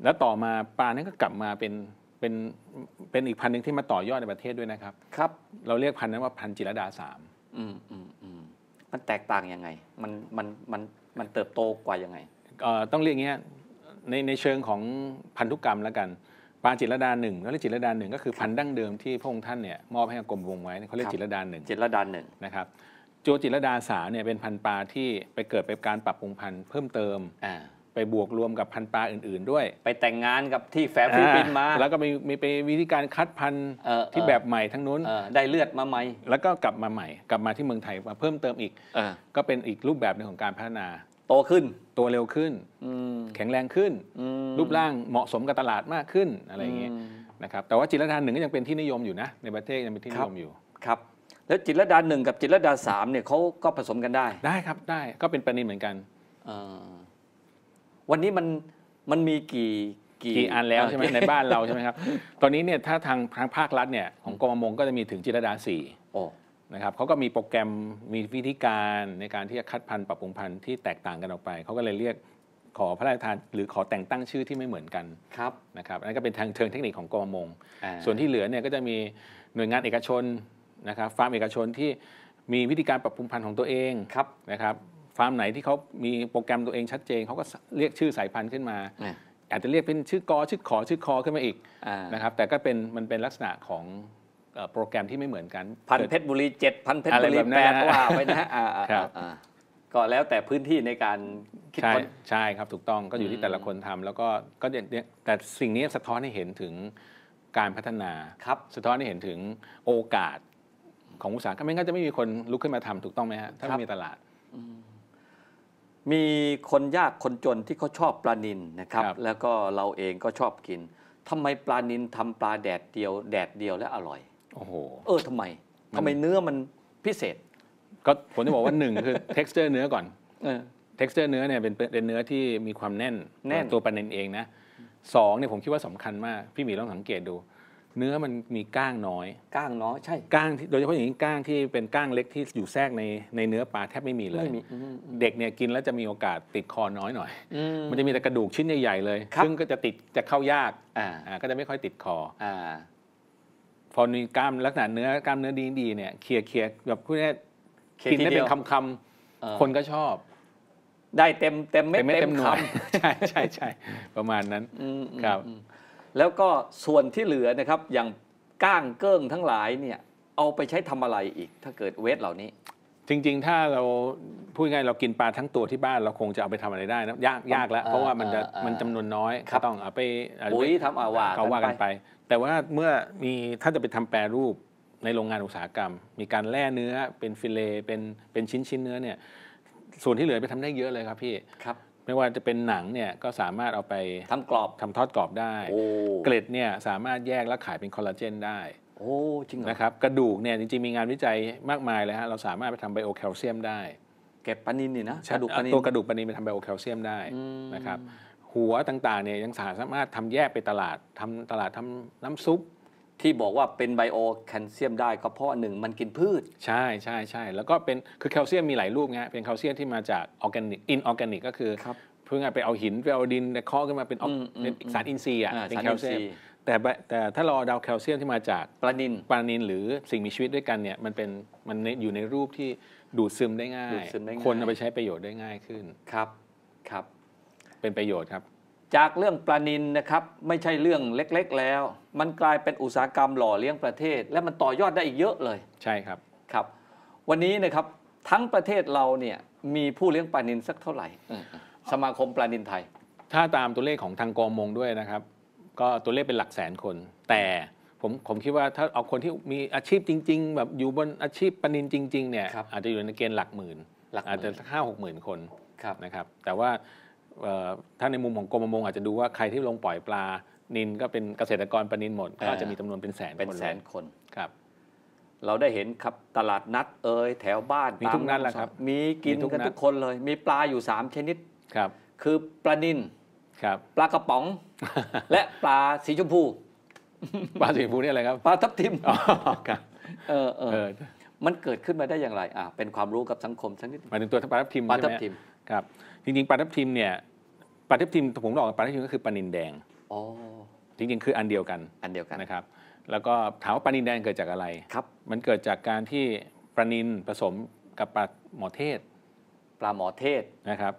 แล้วต่อมาปลานั้นก็กลับมาเป็น เป็น เป็นอีกพันธุ์หนึ่งที่มาต่อยอดในประเทศด้วยนะครับ ครับ เราเรียกพันธุ์นั้นว่าพันธุ์จิรดาสามอืมอืมอืมมันแตกต่างยังไง มัน มัน มัน มันเติบโตกว่ายังไงเอ่อต้องเรียกเงี้ย ในในเชิงของพันธุกรรมแล้วกัน ปลาจิรดาหนึ่งแล้วเรียกจิรดาหนึ่งก็คือพันธุ์ดั้งเดิมที่พระองค์ท่านเนี่ยมอบให้กกรมวงไว้เขาเรียกจิรดาหนึ่งจิรดาหนึ่งนะครับโจจิรดาสาเนี่ยเป็นพันธุ์ปลาที่ไปเกิดไปการปรับปรุงพันธุ์เพิ่มเติมไปบวกรวมกับพันธุ์ปลาอื่นๆ ด้วย ไปแต่งงานกับที่แฝดฟิลิปินมา แล้วก็มีมีไปวิธีการคัดพันธุ์ที่แบบใหม่ทั้งนู้น ได้เลือดมาใหม่แล้วก็กลับมาใหม่กลับมาที่เมืองไทยมาเพิ่มเติมอีกอก็เป็นอีกรูปแบบหนึ่งของการพัฒนาโตขึ้นตัวเร็วขึ้นแข็งแรงขึ้นรูปร่างเหมาะสมกับตลาดมากขึ้นอะไรอย่างเงี้ยนะครับแต่ว่าจิรดาหนึ่งก็ยังเป็นที่นิยมอยู่นะ ในประเทศยังเป็นที่นิยมอยู่ครับแล้วจิตระดาหนึ่งกับจิตระดาสามเนี่ยเขาก็ผสมกันได้ได้ครับ ได้ก็เป็นประเด็นเหมือนกัน วันนี้มันมันมีกี่กี่อันแล้วใช่ไหมในบ้านเราใช่ไหมครับ ตอนนี้เนี่ยถ้าทางทางภาครัฐเนี่ยของกรมมงก็จะมีถึงจิตรดาสี่นะครับเขาก็มีโปรแกรมมีวิธีการในการที่จะคัดพันธุ์ปรับปรุงพันธุ์ที่แตกต่างกันออกไป เขาก็เลยเรียกขอพระราชทาน หรือขอแต่งตั้งชื่อที่ไม่เหมือนกันครับนะครับนั่นก็เป็นทางเชิงเทคนิคของกรมมง ส่วนที่เหลือเนี่ยก็จะมีหน่วยงานเอกชนนะครับฟาร์มเอกชนที่มีวิธีการปรับปรุงพันธุ์ของตัวเอง ครับนะครับฟาร์มไหนที่เขามีโปรแกรมตัวเองชัดเจนเขาก็เรียกชื่อสายพันธุ์ขึ้นมา อาจจะเรียกเป็นชื่อกอชื่อขอ ชื่อคอขึ้นมาอีกนะครับแต่ก็เป็นมันเป็นลักษณะของโปรแกรมที่ไม่เหมือนกัน พันเพชรบุรีเจ็ดพันเพชรบุรีแปดว่าไปนะับก็แล้วแต่พื้นที่ในการคิดค้นใช่ครับถูกต้องก็อยู่ที่แต่ละคนทำแล้วก็ก็แต่สิ่งนี้สะท้อนให้เห็นถึงการพัฒนาครับสะท้อนให้เห็นถึงโอกาสของอุตสาหกรรมไม่งั้นจะไม่มีคนลุกขึ้นมาทำถูกต้องไหมฮะถ้าไม่มีตลาดมีคนยากคนจนที่เขาชอบปลานินนะครับ แล้วก็เราเองก็ชอบกิน ทำไมปลานินทำปลาแดดเดียว แดดเดียวและอร่อยโอ้โหเออ ทำไมทำไมเนื้อมันพิเศษ ก็ผมจะบอกว่าหนึ่งคือ texture เนื้อก่อน texture เนื้อเนี่ยเป็นเป็นเนื้อที่มีความแน่นแน่นตัวปลานินเองนะสองเนี่ยผมคิดว่าสำคัญมาก พี่หมีลองสังเกตดูเนื้อมันมีก้างน้อย ก้างน้อยใช่ ก้าง โดยเฉพาะอย่างนี้ก้างที่เป็นก้างเล็กที่อยู่แทรกในในเนื้อปลาแทบไม่มีเลย เด็กเนี่ยกินแล้วจะมีโอกาสติดคอน้อยหน่อยอมมันจะมีแต่กระดูกชิ้นใหญ่ๆเลย ซึ่งก็จะติดจะเข้ายาก อ่าก็จะไม่ค่อยติดคออ่าพอมีกล้ามลักษณะเนื้อกล้ามเนื้อดีๆเนี่ยเคลียร์เคลียร์แบบพูดง่ายกินได้เป็นคำคำคนก็ชอบ ได้เต็มเต็มเม็ดเต็มหน่วยคำใช่ใช่ใช่ประมาณนั้น ครับแล้วก็ส่วนที่เหลือนะครับอย่างก้างเก้งทั้งหลายเนี่ย เอาไปใช้ทำอะไรอีก ถ้าเกิดเวทเหล่านี้ จริงๆถ้าเราพูดง่ายเรากินปลาทั้งตัวที่บ้านเราคงจะเอาไปทำอะไรได้นะยากยากแล้ว เพราะว่ามันจะมันจำนวนน้อยก็ต้องเอาไปปุ๋ยทำอาวาเขาว่ากันไป แต่ว่าเมื่อมีถ้าจะไปทำแปรรูปในโรงงานอุตสาหกรรม มีการแล่เนื้อเป็นฟิเลเป็นเป็นชิ้นชิ้นเนื้อเนี่ย ส่วนที่เหลือไปทำได้เยอะเลยครับพี่ครับไม่ว่าจะเป็นหนังเนี่ยก็สามารถเอาไปทำกรอบทำทอดกรอบได้ เกล็ดเนี่ยสามารถแยกและขายเป็นคอลลาเจนได้ โอ้ จริงเหรอนะครับกระดูกเนี่ยจริงๆมีงานวิจัยมากมายเลยฮะเราสามารถไปทำไบโอแคลเซียมได้ เก็บปานินนี่นะกระดูกปานินตัวกระดูกปานินไปทำไบโอแคลเซียมได้นะครับ หัวต่างๆเนี่ยยังสามารถทำแยกไปตลาดทำตลาดทำน้ำซุปที่บอกว่าเป็นไบโอแคลเซียมได้ ก็เพราะหนึ่งมันกินพืช ใช่ใช่ใช่แล้วก็เป็นคือแคลเซียมมีหลายรูปไงเป็นแคลเซียมที่มาจากออร์แกนิกอินออร์แกนิกก็คือครับเพื่อไปเอาหิน ไปเอาดินแต่ข้อขึ้นมา เป็นออกเป็นสารอินทรีย์อ่ะเป็นแคลเซียมแต่แต่ถ้าเราเอาดาวแคลเซียมที่มาจากปลานินปลานินหรือสิ่งมีชีวิตด้วยกันเนี่ยมันเป็นมันอยู่ในรูปที่ดูดซึมได้ง่าย คนเอาไปใช้ประโยชน์ได้ง่ายขึ้นครับครับ เป็นประโยชน์ครับจากเรื่องปลานินนะครับไม่ใช่เรื่องเล็ก ๆ แล้ว มันกลายเป็นอุตสาหกรรมหล่อเลี้ยงประเทศ และมันต่อยอดได้อีกเยอะเลยใช่ครับครับ วันนี้นะครับทั้งประเทศเราเนี่ยมีผู้เลี้ยงปลานินสักเท่าไหร่สมาคมปลานินไทย ถ้าตามตัวเลขของทางกองมงด้วยนะครับ ก็ตัวเลขเป็นหลักแสนคน แต่ผมผมคิดว่าถ้าเอาคนที่มีอาชีพจริง ๆ แบบอยู่บนอาชีพปลานินจริงๆเนี่ยอาจจะอยู่ในเกณฑ์หลักหมื่น หลักอาจจะห้าหกหมื่นคนนะครับ แต่ว่าถ้าในมุมของกรมประมงอาจจะดูว่าใครที่ลงปล่อยปลานินก็เป็นเกษตรกรปลานินหมด ก็จะมีจำานวนเป็นแสนเป็นแสนคนครับเราได้เห็นครับตลาดนัดเอ่ยแถวบ้านมีทุกนั้นแหละครับ มีกินกันทุกคนเลย มีปลาอยู่3ชนิดครับคือปลานินครับ ปลากระป๋อง และปลาสีชมพูปลาสีชมพูนี่อะไรครับ ปลาทับทิมครับเออเออมันเกิดขึ้นมาได้อย่างไร อ่าเป็นความรู้กับสังคมสักนิดหมายถึงตัวปลาทับทิมปลาทับทิมครับจริงๆปลาทับทิมเนี่ยปลาทับทิมผมบอกปลาทับทิมก็คือปลานินแดงอ๋อจริงๆ คืออันเดียวกัน อันเดียวกันนะครับ แล้วก็ถามว่าปลานินแดงเกิดจากอะไร ครับ มันเกิดจากการที่ปลานินผสมกับปลาหมอเทศ ปลาหมอเทศ นะครับ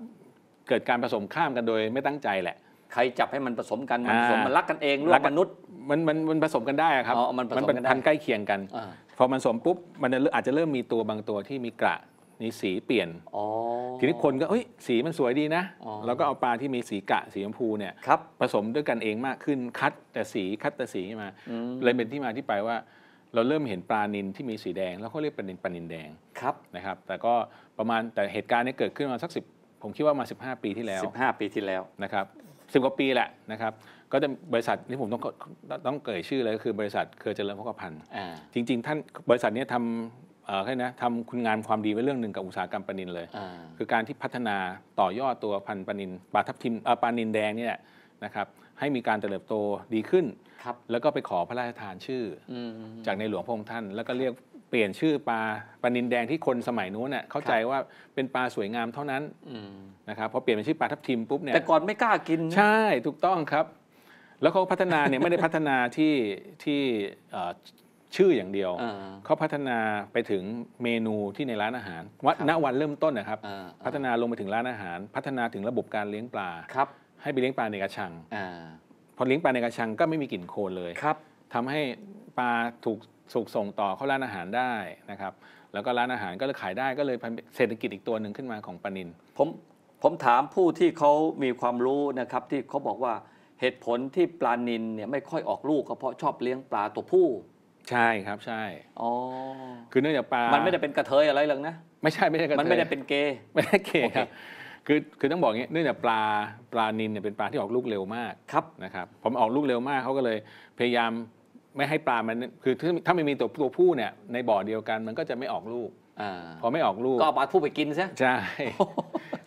เกิดการผสมข้ามกันโดยไม่ตั้งใจแหละ ใครจับให้มันผสมกัน มันผสมมันรักกันเองลักมนุษย์มันมันมันผสมกันได้ครับมันเป็นพันใกล้เคียงกัน พอมันผสมปุ๊บ มันอาจจะเริ่มมีตัวบางตัวที่มีกระมีสีเปลี่ยนทีนี้คนก็เอ้ยสีมันสวยดีนะแล้วก็เอาปลาที่มีสีกะสีชมพูเนี่ยผสมด้วยกันเองมากขึ้นคัดแต่สีคัดแต่สีมาเลยเป็นที่มาที่ไปว่าเราเริ่มเห็นปลานินที่มีสีแดงแล้วเขาเรียกปลานินปลานินแดงครับนะครับ แต่ก็ประมาณแต่เหตุการณ์นี้เกิดขึ้นมาสักสิบผมคิดว่ามา 15 ปีที่แล้ว 15ปีที่แล้วนะครับสิบกว่าปีแหละนะครับ ก็จะบริษัทนี่ผมต้องต้องเกิดชื่อเลยก็คือบริษัทเคยเจริญพกพันธ์จริงๆท่านบริษัทนี้ทำแค่นะทำคุณงามความดีไว้เรื่องหนึ่งกับอุตสาหกรรมปลานินเลย คือการที่พัฒนาต่อยอดตัวพันปลานินปลาทับทิมปานินแดงนี่แหละนะครับ ให้มีการเติบโตดีขึ้นแล้วก็ไปขอพระราชทานชื่อจากในหลวงพระองค์ท่าน แล้วก็เรียกเปลี่ยนชื่อปลาปลานินแดงที่คนสมัยนู้นเนี่ยเข้าใจว่าเป็นปลาสวยงามเท่านั้นนะครับพอเปลี่ยนเป็นชื่อปลาทับทิมปุ๊บเนี่ยแต่ก่อนไม่กล้ากินใช่ ถูกต้องครับ แล้วเขาพัฒนาเนี่ยไม่ได้พัฒนาที่ที่ชื่ออย่างเดียวเขาพัฒนาไปถึงเมนูที่ในร้านอาหารวัดณวันเริ่มต้นนะครับ พัฒนาลงไปถึงร้านอาหาร พัฒนาถึงระบบการเลี้ยงปลาครับให้ไปเลี้ยงปลาในกระชังพอเลี้ยงปลาในกระชังก็ไม่มีกลิ่นโคลเลยครับ ทำให้ปลาถูกสูกส่งต่อเข้าร้านอาหารได้นะครับแล้วก็ร้านอาหารก็เลยขายได้ก็เลยเศรษฐกิจอีกตัวหนึ่งขึ้นมาของปลานินผมผมถามผู้ที่เขามีความรู้นะครับ ที่เขาบอกว่าเหตุผลที่ปลานินเนี่ยไม่ค่อยออกลูกก็เพราะชอบเลี้ยงปลาตัวผู้ใช่ครับใช่อ๋อคือเนื่องจากปลา มันไม่ได้เป็นกระเทยอะไรหรอกนะไม่ใช่ไม่ได้กระเทยมันไม่ได้เป็นเกย์ไม่ได้เกย์ครับ คือคือต้องบอกงี้เนื่องจากปลา ปลานินเนี่ยเป็นปลาที่ออกลูกเร็วมากครับนะครับ ผมออกลูกเร็วมากเขาก็เลยพยายามไม่ให้ปลามันคือถ้าไม่มีตัวตัวผู้เนี่ยในบ่อเดียวกัน มันก็จะไม่ออกลูกอพอไม่ออกลูกก็ปลาผู้ไปกินซะใช่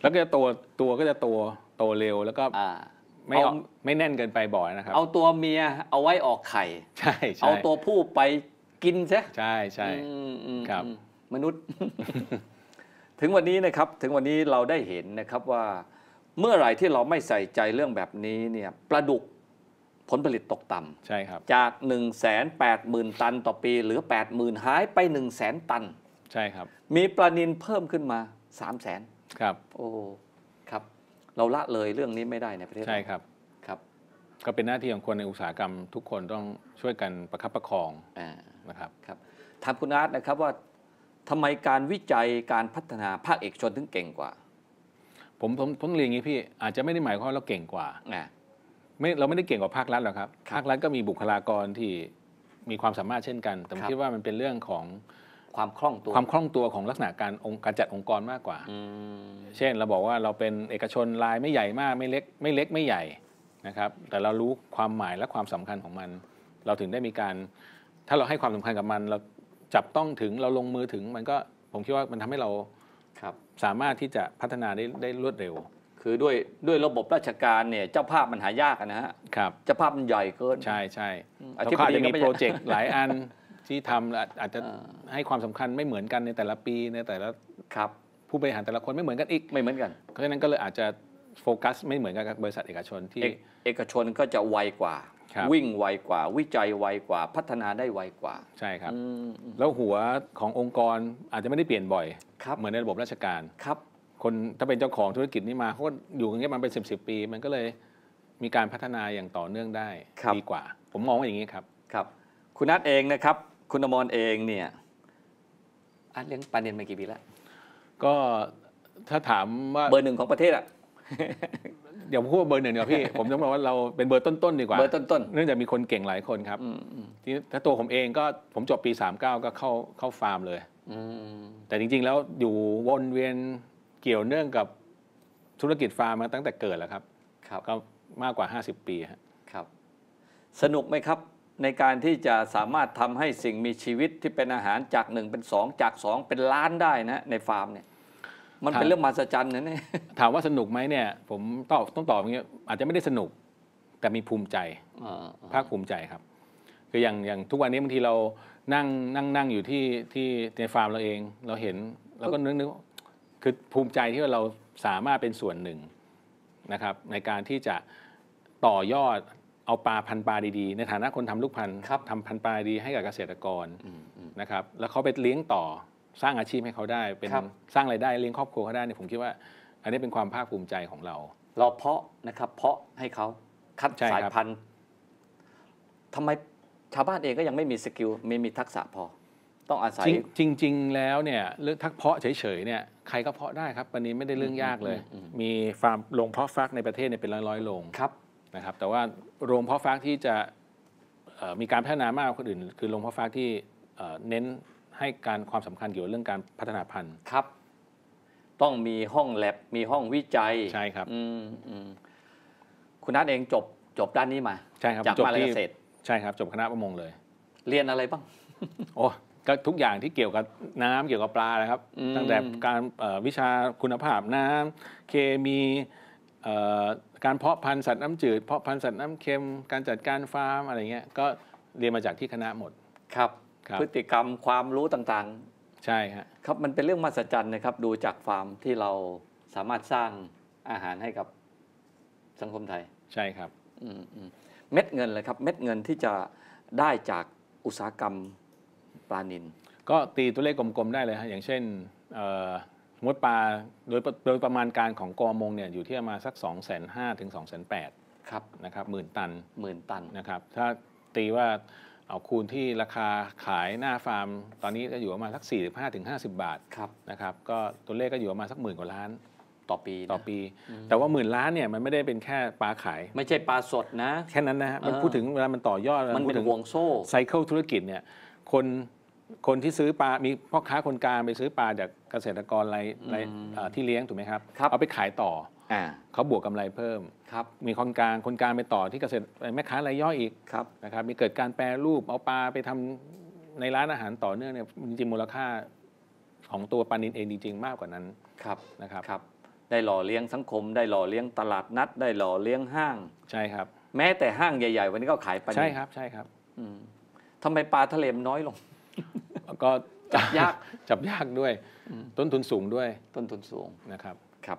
แล้วก็จะตัวตัวก็จะตัวโตเร็วแล้วก็ไม่เอาไม่แน่นเกินไปบ่อยนะครับ เอาตัวเมียเอาไว้ออกไข่ใช่ใช่ เอาตัวผู้ไปกินใช่ใช่ครับ มนุษย์ ถึงวันนี้นะครับ ถึงวันนี้เราได้เห็นนะครับว่า เมื่อไหร่ที่เราไม่ใส่ใจเรื่องแบบนี้เนี่ยปลาดุกผลผลิตตกต่ำใช่ครับจาก 1 8 0 0 0 0 ตันต่อปีหรือ 8 0,000หายไป 1 0 0 0 0 0 ตัน ใช่ครับ มีปลานินเพิ่มขึ้นมา 3 0 0 0 0 0 ครับ โอ้เราละเลยเรื่องนี้ไม่ได้ในประเทศใช่ครับครับ ก็เป็นหน้าที่ของคนในอุตสาหกรรมทุกคนต้องช่วยกันประคับประคองนะครับครับถามคุณอาร์ตนะครับว่าทำไมการวิจัยการพัฒนาภาคเอกชนถึงเก่งกว่า ผมผมผมเรียนอย่างนี้พี่อาจจะไม่ได้หมายความว่าเราเก่งกว่าไม่เราไม่ได้เก่งกว่าภาครัฐหรอกครับ ภาครัฐก็มีบุคลากรที่มีความสามารถเช่นกัน แต่ผมคิดว่ามันเป็นเรื่องของความคล่องตัว ความคล่องตัวของลักษณะการองค์การจัดองค์กรมากกว่าเช่นเราบอกว่าเราเป็นเอกชนรายไม่ใหญ่มากไม่เล็กไม่เล็กไม่ใหญ่นะครับ แต่เรารู้ความหมายและความสำคัญของมัน เราถึงได้มีการ ถ้าเราให้ความสำคัญกับมันเราจับต้องถึงเราลงมือถึงมันก็ผมคิดว่ามันทำให้เราครับสามารถที่จะพัฒนาได้ได้รวดเร็ว คือด้วยด้วยระบบราชการเนี่ยเจ้าภาพมันหายากนะฮะครับเจ้าภาพมันใหญ่เกินใช่ใช่เขาอาจจะมีโปรเจกต์หลายอันที่ทำอาจจะให้ความสำคัญไม่เหมือนกันในแต่ละปีในแต่ละครับผู้บริหารแต่ละคนไม่เหมือนกันอีกไม่เหมือนกันเพราะฉะนั้นก็เลยอาจจะโฟกัส ไม่เหมือนกันกับบริษัทเอกชน ที่ เอกชนก็จะไวกว่าวิ่งไวกว่า วิจัยไวกว่าพัฒนาได้ไวกว่าใช่ครับ แล้วหัวขององค์กรอาจจะไม่ได้เปลี่ยนบ่อย เหมือนในระบบราชการครับ คนถ้าเป็นเจ้าของธุรกิจนี้มาเขาอยู่กันแค่มันเป็นสิบสิบปี มันก็เลยมีการพัฒนาอย่างต่อเนื่องได้ดีกว่า ผมมองว่าอย่างนี้ครับครับคุณนัทเองนะครับคุณอมรเองเนี่ย อัรเลี้ยงปลาเนียนมากี่ปีแล้วก็ถ้าถามว่า เบอร์หนึ่งของประเทศอะเดี๋ยวพูดว่าเบอร์หนึ่งเดี๋ยวพี่ ผมต้องบอกว่าเราเป็นเบอร์ต้นๆดีกว่า เบอร์ต้นๆ เนื่องจากมีคนเก่งหลายคนครับที้ถ้าตัวผมเองก็ผมจบปี 39 ก็เข้าเข้าฟาร์มเลย แต่จริงๆแล้วอยู่วนเวียน เกี่ยวเนื่องกับธุรกิจฟาร์มมาตั้งแต่เกิดแล้วครับครับก็มากกว่า50ปีครับ สนุกไหมครับในการที่จะสามารถทำให้สิ่งมีชีวิตที่เป็นอาหารจากหนึ่งเป็นสองจากสองเป็นล้านได้นะในฟาร์มเนี่ย มันเป็นเรื่องมหัศจรรย์นะเนี่ยถามว่าสนุกไหมเนี่ย ผมตอบต้องตอบอย่างเงี้ยอาจจะไม่ได้สนุก แต่มีภูมิใจภาคภูมิใจครับ คืออย่างอย่างทุกวันนี้บางทีเรานั่งนั่งนั่งอยู่ที่ที่ในฟาร์มเราเองเราเห็นเราก็นึกนึกคือภูมิใจที่ว่าเราสามารถเป็นส่วนหนึ่งนะครับ ในการที่จะต่อยอดเอาปลาพันปลา ดีๆในฐานะคนทำลูกพันธุ์ทำพันปลาดีให้กับเกษตรกรนะครับ แล้วเขาไปเลี้ยงต่อสร้างอาชีพให้เขาได้เป็นสร้างรายได้เลี้ยงครอบครัวเขาได้เนี่ยผมคิดว่า อันนี้เป็นความภาคภูมิใจของเรา เราเพาะนะครับเพาะให้เขาคัดสายพันธุ์ทำไมชาวบ้านเองก็ยังไม่มีสกิลไม่มีทักษะพอต้องอาศัยจริงๆแล้วเนี่ย เรื่องทักเพาะเฉยๆเนี่ยใครก็เพาะได้ครับปันนี้ไม่ได้เรื่องยากเลย มีฟาร์มลงเพาะฟักในประเทศเนี่ยเป็นร้อยๆลงครับนะครับแต่ว่าโรงเพาะฟักที่จะมีการพัฒนามากกว่าคนอื่น คือโรงเพาะฟักที่เน้นให้การความสำคัญเกี่ยวกับเรื่องการพัฒนาพันธุ์ครับ ต้องมีห้องแลบมีห้องวิจัยใช่ครับคุณนัทเองจบจบด้านนี้มา ใช่ครับจบมาเลเกษตรใช่ครับ จบคณะประมงเลย เรียนอะไรบ้างโอ้ก็ทุกอย่างที่เกี่ยวกับน้ำเกี่ยวกับปลานะครับ ตั้งแต่การวิชาคุณภาพน้ำเคมีการเพาะพันธุ์สัตว์น้ำจืดเพาะพันธุ์สัตว์น้ำเค็มการจัดการฟาร์มอะไรเงี้ย ก็เรียนมาจากที่คณะหมดครับ พฤติกรรมความรู้ต่างๆ ใช่ฮะครับมันเป็นเรื่องมหัศจรรย์นะครับดูจากฟาร์มที่เราสามารถสร้างอาหารให้กับสังคมไทยใช่ครับเม็ดเงินเลยครับเม็ดเงินที่จะได้จากอุตสาหกรรมปลานิลก็ตีตัวเลขกลมๆได้เลยฮะอย่างเช่นสมมติปลาโดยโดยประมาณการของกอมงเนี่ยอยู่ที่ประมาณสัก 2 5 0 0 0ถึง2 8 0 0 0ครับนะครับหมื่นตันหมื่น ตันนะครับถ้าตีว่าเอาคูณที่ราคาขายหน้าฟาร์ม ตอนนี้ก็อยู่ประมาณสัก 45ถึง 50 บาทครับนะครับก็ตัวเลขก็อยู่ประมาณสักหมื่นกว่าล้านต่อปีต่อปี แต่ว่าหมื่นล้านเนี่ยมันไม่ได้เป็นแค่ปลาขาย ไม่ใช่ปลาสดนะ แค่นั้นนะมันพูดถึงเวลามันต่อยอดมันเป็นวงโซ่ไซเคิลธุรกิจเนี่ยคนคนที่ซื้อปลามีพ่อค้าคนกลางไปซื้อปลาจากเกษตรกรรายร่ที่เลี้ยงถูกไหมครับรบเอาไปขายต่ออเขาบวกกำไรเพิ่มครับมีคนกลางคนกลางไปต่อที่เกษตรแม่ค้ารายย่อยอีกครับนะครับ มีเกิดการแปรรูปเอาปลาไปทำในร้านอาหารต่อเนื่องเนี่ยจริงมูลค่าของตัวปลานินเองจริงๆมากกว่านั้นครับนะครับครับ ได้หล่อเลี้ยงสังคม ได้หล่อเลี้ยงตลาดนัด ได้หล่อเลี้ยงห้าง ใช่ครับ แม้แต่ห้างใหญ่ ๆวันนี้ก็ขายปลานิลใช่ครับ ใช่ครับอืมทำไมปลาทะเลมนน้อยลง ก็จับยาก จับยากด้วยต้นทุนสูงด้วย ต้นทุนสูงนะครับครับ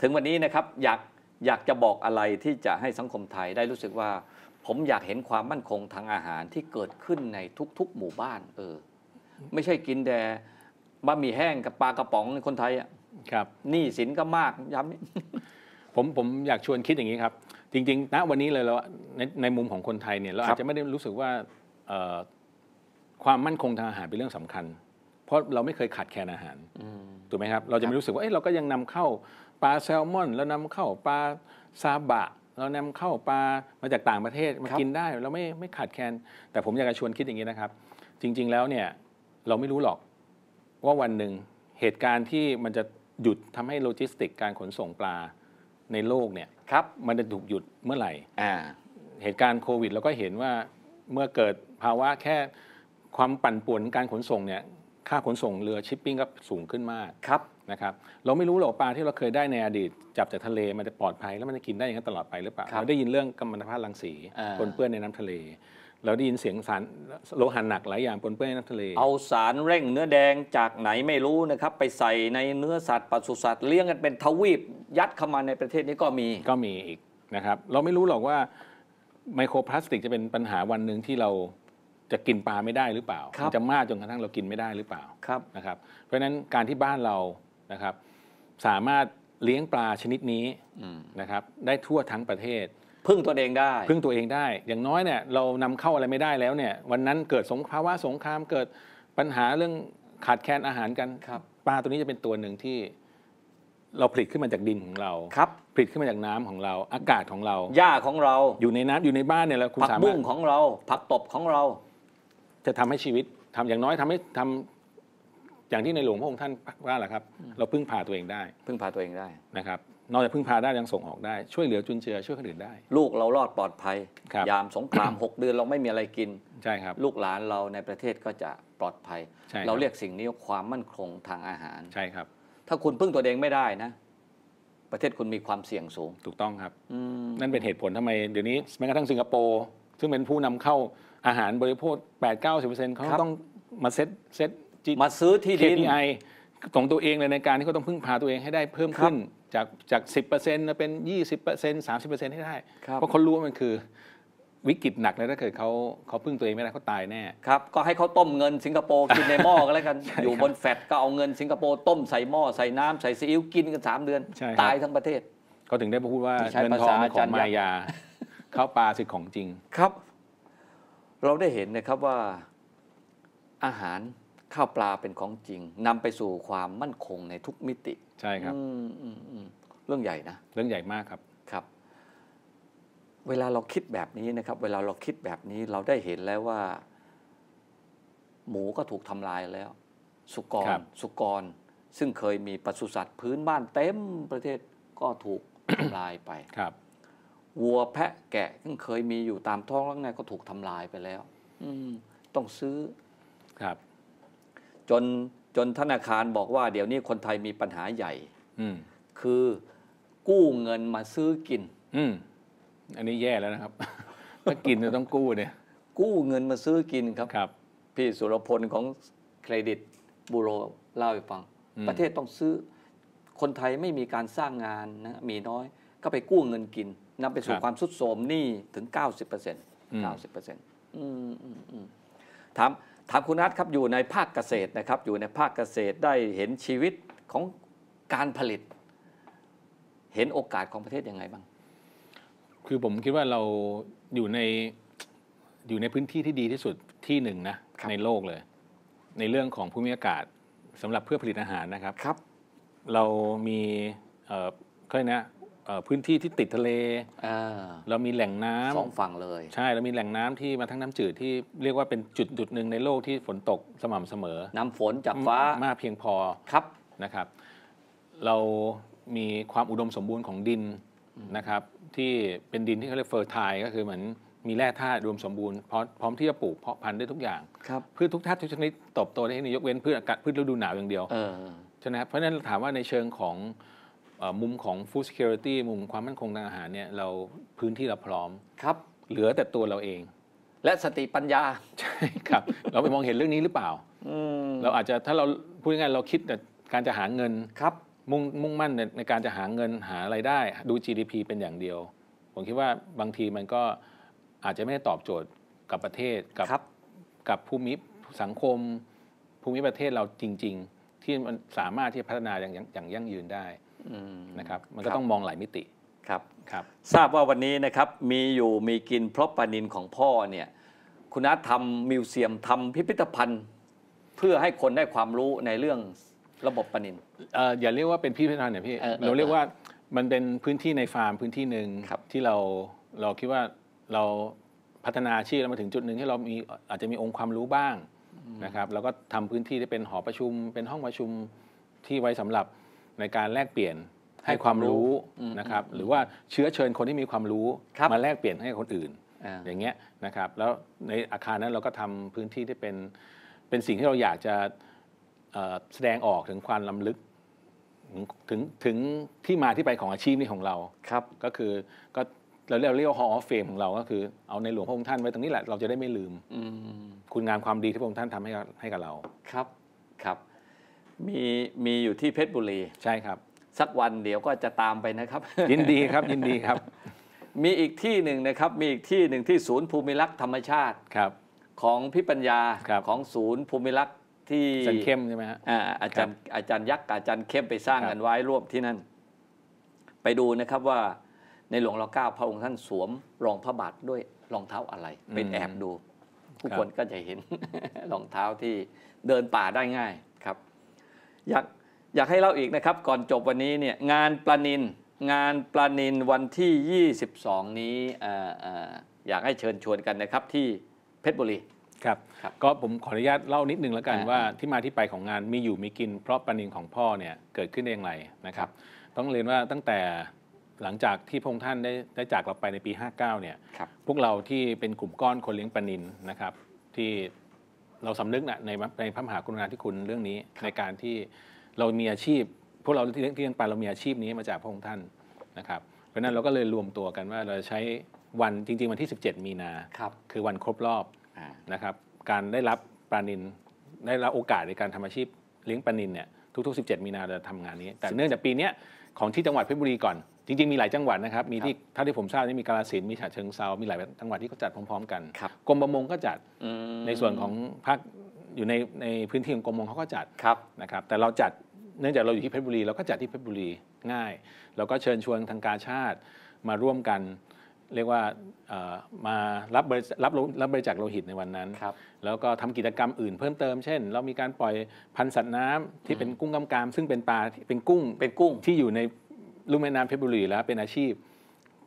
ถึงวันนี้นะครับ อยากอยากจะบอกอะไรที่จะให้สังคมไทยได้รู้สึกว่า ผมอยากเห็นความมั่นคงทางอาหารที่เกิดขึ้นในทุก ๆ หมู่บ้านเออ ไม่ใช่กินแต่บะหมี่แห้งกับปลากระป๋องคนไทยอ่ะครับนี่สินก็มากย้ำผมผมอยากชวนคิดอย่างนี้ครับ จริง ๆ ณวันนี้เลยเราในในมุมของคนไทยเนี่ยเราอาจจะไม่ได้รู้สึกว่าความมั่นคงทางอาหารเป็นเรื่องสำคัญเพราะเราไม่เคยขาดแคลนอาหารถูกไหมครับ เราจะไม่รู้สึกว่า เอ้ยเราก็ยังนำเข้าปลาแซลมอนเรานำเข้าปลาซาบะ เรานำเข้าปลามาจากต่างประเทศ มากินได้ เราไม่ไม่ขาดแคลน แต่ผมอยากจะชวนคิดอย่างนี้นะครับ จริงๆแล้วเนี่ย เราไม่รู้หรอกว่าวันหนึ่งเหตุการณ์ที่มันจะหยุดทำให้โลจิสติกการขนส่งปลาในโลกเนี่ยครับ มันจะถูกหยุดเมื่อไหร่เหตุการณ์โควิดเราก็เห็นว่าเมื่อเกิดภาวะแค่ความปั่นป่วนการขนส่งเนี่ยค่าขนส่งเรือชิปปิ้งก็สูงขึ้นมากครับนะครับ เราไม่รู้หรอกปลาที่เราเคยได้ในอดีตจับจากทะเลมันจะปลอดภัย แล้วมันจะกินได้อย่างนั้นตลอดไปหรือเปล่าเราได้ยินเรื่องกัมมันตภาพรังสีปนเปื้อนในน้ำทะเลเราได้ยินเสียงสารโลหะหนักหลายอย่างปนเปื้อนในน้ำทะเล เอาสารเร่งเนื้อแดงจากไหนไม่รู้นะครับไปใส่ในเนื้อสัตว์ปศุสัตว์เลี้ยงกันเป็นทวีปยัดเข้ามาในประเทศนี้ก็มีก็มีอีกนะครับ เราไม่รู้หรอกว่าไมโครพลาสติกจะเป็นปัญหาวันหนึ่งที่เราจะกินปลาไม่ได้หรือเปล่ามันจะมากจนกระทั่งเรากินไม่ได้หรือเปล่านะครับ เพราะฉะนั้นการที่บ้านเรานะครับ สามารถเลี้ยงปลาชนิดนี้นะครับ ได้ทั่วทั้งประเทศ พึ่งตัวเองได้ พึ่งตัวเองได้ อย่างน้อยเนี่ยเรานำเข้าอะไรไม่ได้แล้วเนี่ย วันนั้นเกิดสงภาวะสงครามเกิดปัญหาเรื่องขาดแคลนอาหารกันปลาตัวนี้จะเป็นตัวหนึ่งที่ เราผลิตขึ้นมาจากดินของเราครับ ผลิตขึ้นมาจากน้ำของเรา อากาศของเราหญ้าของเราอยู่ในน้ำอยู่ในบ้านเนี่ยแล้วคุณสามารถผักบุ้งของเรา ผักตบของเราจะทำให้ชีวิตทำอย่างน้อยทำให้ทำอย่างที่ในหลวงพระองค์ท่านว่าแหละครับ เราพึ่งพาตัวเองได้ พึ่งพาตัวเองได้นะครับนอกจากพึ่งพาได้ยังส่งออกได้ช่วยเหลือจุนเจือช่วยคนอื่นได้ ลูกเรารอดปลอดภัย ยามสงคราม6เดือนเราไม่มีอะไรกิน ใช่ครับ ลูกหลานเราในประเทศก็จะปลอดภัย เราเรียกสิ่งนี้ความมั่นคงทางอาหาร ใช่ครับ ถ้าคุณพึ่งตัวเองไม่ได้นะ ประเทศคุณมีความเสี่ยงสูงถูกต้องครับนั่นเป็นเหตุผลทำไมเดี๋ยวนี้ แม้กระทั่งสิงคโปร์ซึ่งเป็นผู้นำเข้าอาหารบริโภค 8-90%เขาต้องมาเซ็ตเซ็ตจตมาซื้อที่ดิน KPI ของตัวเองเลย ในการที่เขาต้องพึ่งพาตัวเองให้ได้เพิ่มขึ้น จากจากสิบเปอร์เซ็นต์เป็น 20% 30%ให้ได้ เพราะเขารู้ว่ามันคือวิกฤตหนักเลยถ้าเกิดเขาเขาพึ่งตัวเองไม่ได้เขาตายแน่ ครับ ก็ให้เขาต้มเงินสิงคโปร์กินในหม้อก็แล้วกัน อยู่บนแฟตก็เอาเงินสิงคโปร์ต้มใส่หม้อใส่น้ำใส่ซีอิ๊วกินกันสามเดือน ตายทั้งประเทศเขาถึงได้พูดว่าเงินทองของมายาเข้าปลาสิของจริง ครับเราได้เห็นนะครับว่าอาหารข้าวปลาเป็นของจริง นำไปสู่ความมั่นคงในทุกมิติ ใช่ครับเรื่องใหญ่นะ เรื่องใหญ่มากครับครับ เวลาเราคิดแบบนี้นะครับ เวลาเราคิดแบบนี้เราได้เห็นแล้วว่า หมูก็ถูกทำลายแล้ว สุกรรสุกร ซึ่งเคยมีปศุสัตว์พื้นบ้านเต็ม ประเทศก็ถูกทำลายไปครับวัวแพะแกะที่เคยมีอยู่ตามท้องแล้วไงก็ถูกทำลายไปแล้ว อืต้องซื้อ ครับ จนจนธนาคารบอกว่า เดี๋ยวนี้คนไทยมีปัญหาใหญ่คือกู้เงินมาซื้อกิน อือันนี้แย่แล้วนะครับถ้ากินจะต้องกู้เนี่ย กู้เงินมาซื้อกินครับ ครับ พี่สุรพลของเครดิตบูโรเล่าให้ฟัง ประเทศต้องซื้อ คนไทยไม่มีการสร้างงานนะมีน้อยก็ไปกู้เงินกินนำไปสู่ความสุดโทมนี่ถึง 90% 90%ถามถามคุณนัทครับอยู่ในภาคเกษตรนะครับ อยู่ในภาคเกษตรได้เห็นชีวิตของการผลิต เห็นโอกาสของประเทศยังไงบ้าง คือผมคิดว่าเราอยู่ในอยู่ในพื้นที่ที่ดีที่สุดที่หนึ่งนะ ในโลกเลย ในเรื่องของภูมิอากาศสำหรับเพื่อผลิตอาหารนะครับครับ เรามีเอ่อค่อยนะพื้นที่ที่ติดทะเลเรามีแหล่งน้ำสองฝั่งเลยใช่ เรามีแหล่งน้ำที่มาทั้งน้ำจืด ที่เรียกว่าเป็นจุดจุดหนึ่งในโลกที่ฝนตกสม่ำเสมอ น้ำฝนจากฟ้ามากเพียงพอครับนะครับ เรามีความอุดมสมบูรณ์ของดินนะครับ ที่เป็นดินที่เขาเรียกเฟอร์ทายก็คือเหมือน มีแร่ธาตุรวมสมบูรณ์พร้อมที่จะปลูกเพาะพันธุ์ได้ทุกอย่างครับพืชทุกธาตุทุกชนิดตบโตได้ในยกเว้นพืชอากาศพืชฤดูหนาวอย่างเดียวใช่ไหมครับเพราะฉะนั้นถามว่าในเชิงของมุมของ food security มุมความมั่นคงทางอาหารเนี่ยเราพื้นที่เราพร้อม ครับ เหลือแต่ตัวเราเอง และสติปัญญา ใช่ครับ เราไปมองเห็นเรื่องนี้หรือเปล่าเราอาจจะถ้าเราพูดง่ายเราคิดแต่การจะหาเงินครับมุ่งมุ่งมั่นในการจะหาเงินหาไรายได้ ดู GDP เป็นอย่างเดียว ผมคิดว่าบางทีมันก็อาจจะไม่ได้ตอบโจทย์กับประเทศ กับกับภูมิสังคม ภูมิประเทศเราจริง ๆ ที่มันสามารถที่จะพัฒนาอย่างอย่างยั่งยืนได้นะครับมันก็ต้องมองหลายมิติครับครับทราบว่าวันนี้นะครับมีอยู่มีกินเพราะปานินของพ่อเนี่ยคุณอาทำมิวเซียมทาพิพิธภัณฑ์เพื่อให้คนได้ความรู้ในเรื่องระบบปานินอย่าเรียกว่าเป็นพิพิธภัณฑ์เนี่ยพี่เราเรียกว่ามันเป็นพื้นที่ในฟาร์มพื้นที่หนึ่งที่เราเราคิดว่าเราพัฒนาชีพมาถึงจุดหนึ่งที่เรามีอาจจะมีองค์ความรู้บ้างนะครับแล้วก็ทำพื้นที่ได้เป็นหอประชุมเป็นห้องประชุมที่ไว้สำหรับในการแลกเปลี่ยนให้ความรู้นะครับ หรือว่าเชื้อเชิญคนที่มีความรู้ มาแลกเปลี่ยนให้คนอื่นอย่างเงี้ยนะครับ แล้วในอาคารนั้นเราก็ทำพื้นที่ที่เป็นเป็นสิ่งที่เราอยากจะแสดงออกถึงความล้ำลึก ถึงถึงที่มาที่ไปของอาชีพนี้ของเราครับ ก็คือก็เรา เรียกเรียกว่า hall of fame ของเราก็คือเอาในหลวงพระองค์ท่านไว้ตรงนี้แหละเราจะได้ไม่ลืมคุณงามความดีที่พระองค์ท่านทำให้ให้กับเราครับครับมีมีอยู่ที่เพชรบุรีใช่ครับสักวันเดี๋ยวก็จะตามไปนะครับ ยินดีครับยินดีครับ มีอีกที่หนึ่งนะครับ มีอีกที่หนึ่งที่ศูนย์ภูมิลักษ์ธรรมชาติครับ ของพิปัญญาของศูนย์ภูมิลักษ์ที่อาจารย์เข้มใช่ไหมฮะอาอาจารย์อาจารย์ยักษ์อาจารย์เข้มไปสร้างกันไว้ร่วมที่นั่นไปดูนะครับว่าในหลวงรัชกาลพระองค์ท่านสวมรองพระบาทด้วยรองเท้าอะไรเป็นแอบดูผู้คนก็จะเห็นรองเท้าที่เดินป่าได้ง่ายอยากอยากให้เล่าอีกนะครับก่อนจบวันนี้เนี่ยงานปลานิน งานปลานินวันที่22 นี้อยากให้เชิญชวนกันนะครับที่เพชรบุรีครับก็ผมขออนุญาตเล่านิดนึงแล้วกันว่าที่มาที่ไปของงานมีอยู่มีกินเพราะปลานินของพ่อเนี่ยเกิดขึ้นเองไรนะครับ ต้องเรียนว่าตั้งแต่หลังจากที่พงท่านได้ได้จากเราไปในปี 59เนี่ยพวกเราที่เป็นกลุ่มก้อนคนเลี้ยงปลานินนะครับที่เราสำนึกนะในในพระมหากรุณาธิคุณเรื่องนี้ ในการที่เรามีอาชีพ พวกเราที่เลี้ยงปลาเรามีอาชีพนี้มาจากพระองค์ท่านนะครับเพราะนั้นเราก็เลยรวมตัวกันว่าเราใช้วันจริงๆ วันที่ 17 มีนาครับคือวันครบรอบนะครับการได้รับปลานินได้รับโอกาสในการทำอาชีพเลี้ยงปลานินเนี่ยทุก ๆ 17 มีนาเราทำงานนี้ แต่เนื่องจากปีนี้ของที่จังหวัดเพชรบุรีก่อนจริงๆ มีหลายจังหวัดนะครับมีที่ท่าที่ผมทราบนี่มีกาลสินมีฉะเชิงเซามีหลายจังหวัดที่เขาจัดพร้อมๆกันรกรมประมงก็จัดในส่วนของภาคอยู่ในในพื้นที่ของกรมประมงเขาก็จัดนะครับ แต่เราจัดเนื่องจากเราอยู่ที่เพชรบุรีเราก็จัดที่เพชรบุรีง่าย เราก็เชิญชวนทางการชาติมาร่วมกันเรียกว่ามารับรับรับบริจาคโลหิตในวันนั้นแล้วก็ทำกิจกรรมอื่นเพิ่มเติมเช่นเรามีการปล่อยพันธุ์สัตว์น้ำ ที่เป็นกุ้งกำกามซึ่งเป็นปลาเป็นกุ้งเป็นกุ้งที่อยู่ในลุ่มแม่น้ำเพชรบุรีแล้ว เป็นอาชีพ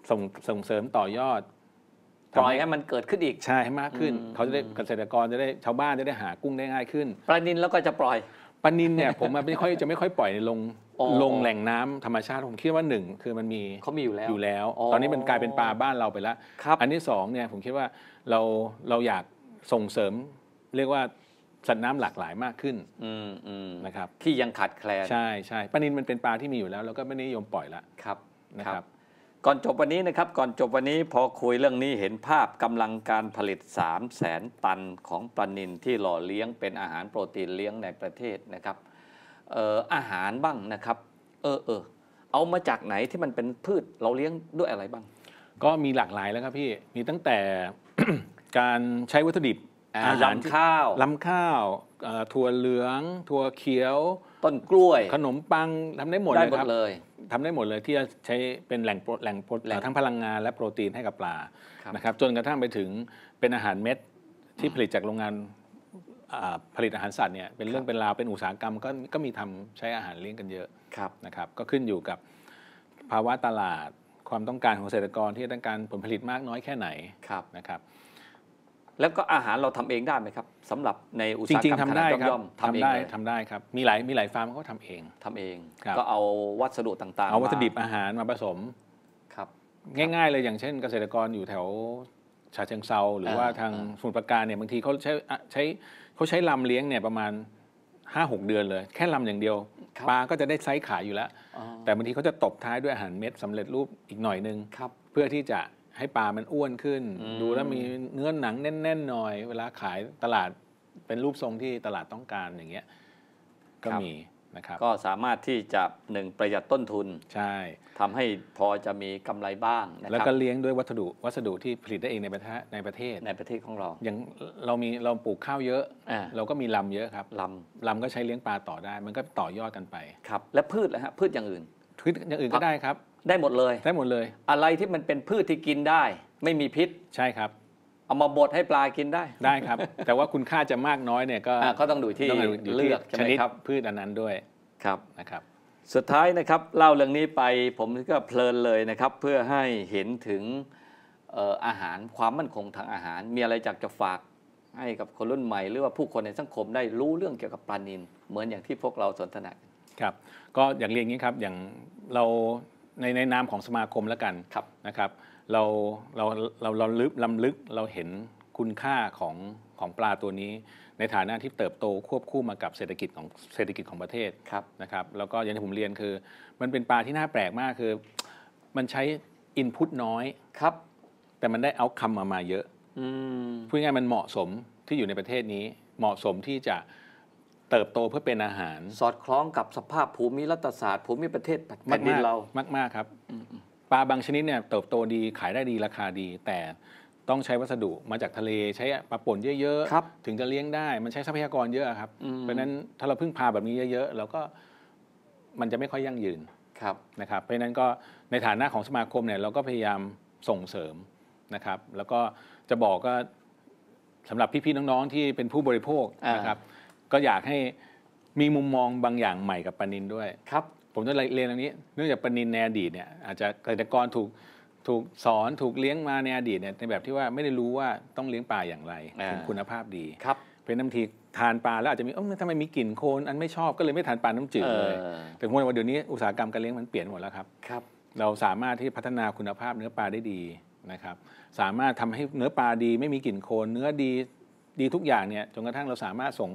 ส่งส่งเสริมต่อยอด ปล่อยให้มันเกิดขึ้นอีก ใช่ให้มากขึ้น เขาจะได้เกษตรกรจะได้ชาวบ้านจะได้หากุ้งได้ง่ายขึ้นปลานินแล้วก็จะปล่อยปลานินเนี่ย ผมไม่ค่อยจะไม่ค่อยปล่อยในลงลงแหล่งน้ำ ธรรมชาติผมคิดว่าหนึ่งคือมันมีเขามีอยู่แล้วอยู่แล้ว ตอนนี้มันกลายเป็นปลาบ้านเราไปแล้วอันที่สองเนี่ย ผมคิดว่าเราเราอยากส่งเสริมเรียกว่าสัตว์น้ำหลากหลายมากขึ้นนะครับที่ยังขาดแคลนใช่ใช่ปลานินมันเป็นปลาที่มีอยู่แล้ว แล้วก็ไม่นิยมปล่อยละครับนะครับ ก่อนจบวันนี้นะครับ ก่อนจบวันนี้พอคุยเรื่องนี้เห็นภาพกำลังการผลิต 3 0 0แสนตันของปลานินที่หล่อเลี้ยงเป็นอาหารโปรตีนเลี้ยงในประเทศนะครับอออาหารบ้างนะครับ เออเออเอามาจากไหนที่มันเป็นพืชเราเลี้ยงด้วยอะไรบ้าง ก็มีหลากหลายแล้วครับพี่มีตั้งแต่การใช้วัตถุดิบอาหารข้าวล้ำข้าว ถั่วเหลือง ถั่วเขียว ต้นกล้วย ขนมปังทำได้หมดเลยครับทำได้หมดเลยที่จะใช้เป็นแหล่งแหล่งทั้งพลังงานและโปรตีนให้กับปลา นะครับ จนกระทั่งไปถึงเป็นอาหารเม็ด ที่ผลิตจากโรงงานผลิตอาหารสัตว์เนี่ย เป็นเรื่องเป็นราวเป็นอุตสาหกรรมก็ก็มีทำใช้อาหารเลี้ยงกันเยอะนะครับ ก็ขึ้นอยู่กับภาวะตลาด ความต้องการของเกษตรกรที่ต้องการผลผลิตมากน้อยแค่ไหนนะครับแล้วก็อาหารเราทำเองได้ไหมครับสำหรับในอุตสาหกรรมขนาดย่อมทำเองได้ทำได้ครับ มีหลายมีหลายฟาร์มเขาทาเองทำเอง ก็เอาวัสดุต่างๆเอาวัตถุดิบอาหารมาผสมครับ ง่ายๆเลยอย่างเช่นเกษตรกรอยู่แถวชาเชิงเซาหรือว่าทางสุนทรประการเนี่ยบางทีเขาใช้ใช้เขาใช้ลำเลี้ยงเนี่ยประมาณห้าหกเดือนเลย แค่ลำอย่างเดียวปลาก็จะได้ไซส์ขายอยู่แล้ว แต่บางทีเขาจะตบท้ายด้วยอาหารเม็ดสำเร็จรูปอีกหน่อยนึงเพื่อที่จะให้ปลามันอ้วนขึ้น ดูแล้วมีเนื้อหนังแน่นๆหน่อยเวลาขายตลาดเป็นรูปทรงที่ตลาดต้องการอย่างเงี้ยก็มีนะครับ ก็สามารถที่จะหนึ่งประหยัดต้นทุนใช่ทำให้พอจะมีกำไรบ้างแล้วก็เลี้ยงด้วยวัสดุวัสดุที่ผลิตได้เองในประเทศในประเทศในประเทศของเราอย่างเรามีเราปลูกข้าวเยอะเราก็มีลำเยอะครับลำลำก็ใช้เลี้ยงปลาต่อได้ มันก็ต่อยอดกันไป ครับ และพืชนะฮะพืชอย่างอื่นพืชอย่างอื่นก็ได้ครับได้หมดเลย ได้หมดเลย อะไรที่มันเป็นพืชที่กินได้ ไม่มีพิษ ใช่ครับ เอามาบดให้ปลากินได้ ได้ครับ แต่ว่าคุณค่าจะมากน้อยเนี่ยก็เขาก็ต้องดูที่ดูเลือกชนิดพืชอันนั้นด้วย ครับนะครับ สุดท้ายนะครับเล่าเรื่องนี้ไปผมก็เพลินเลยนะครับ เพื่อให้เห็นถึงอาหารความมั่นคงทางอาหาร มีอะไรจากจะฝากให้กับคนรุ่นใหม่ หรือว่าผู้คนในสังคมได้รู้เรื่องเกี่ยวกับปลานินเหมือนอย่างที่พวกเราสนทนากันครับก็อย่างเรียนองนี้ครับอย่างเราในในนามของสมาคมแล้วกันนะครับ เราเราเราเราลึกลำลึกเราเห็นคุณค่าของของปลาตัวนี้ ในฐานะที่เติบโตควบคู่มากับเศรษฐกิจของเศรษฐกิจของประเทศนะครับแล้วก็อย่างที่ผมเรียนคือ มันเป็นปลาที่น่าแปลกมากคือ มันใช้อินพุตน้อยครับ แต่มันได้เอาคำมามาเยอะพูดง่ายมันเหมาะสมที่อยู่ในประเทศนี้เหมาะสมที่จะเติบโตเพื่อเป็นอาหาร สอดคล้องกับสภาพภูมิรัฐศาสตร์ ภูมิประเทศแผ่นดินเรา มากมากครับ ปลาบางชนิดเนี่ยเติบโตดีขายได้ดีราคาดี แต่ต้องใช้วัสดุมาจากทะเลใช้ปลาป่นเยอะๆ ถึงจะเลี้ยงได้มันใช้ทรัพยากรเยอะครับ เพราะนั้นถ้าเราพึ่งพาแบบนี้เยอะๆ เราก็มันจะไม่ค่อยยั่งยืนครับนะครับ เพราะนั้นก็ในฐานะของสมาคมเนี่ย เราก็พยายามส่งเสริมนะครับ แล้วก็จะบอกก็สำหรับพี่ๆน้องๆที่เป็นผู้บริโภคนะครับก็อยากให้มีมุมมองบางอย่างใหม่กับปนินด้วยครับ ผมจะเรียนตรงนี้ เนื่องจากปนินในอดีตเนี่ยอาจจะเกษตรกรถูกถูกสอนถูกเลี้ยงมาในอดีตเนี่ยในแบบที่ว่าไม่ได้รู้ว่าต้องเลี้ยงปลาอย่างไรถึงคุณภาพดีครับเป็นน้ำทีทานปลาแล้วอาจจะมีเออทำไมมีกลิ่นโคลนอันไม่ชอบก็เลยไม่ทานปลาน้ำจืดเลยแต่เมว่าเดี๋ยวนี้อุตสาหกรรมการเลี้ยงมันเปลี่ยนหมดแล้วครับครับเราสามารถที่พัฒนาคุณภาพเนื้อปลาได้ดีนะครับ สามารถทำให้เนื้อปลาดีไม่มีกลิ่นโคลนเนื้อดีดีทุกอย่างเนี่ยจนกระทั่งเราสามารถส่ง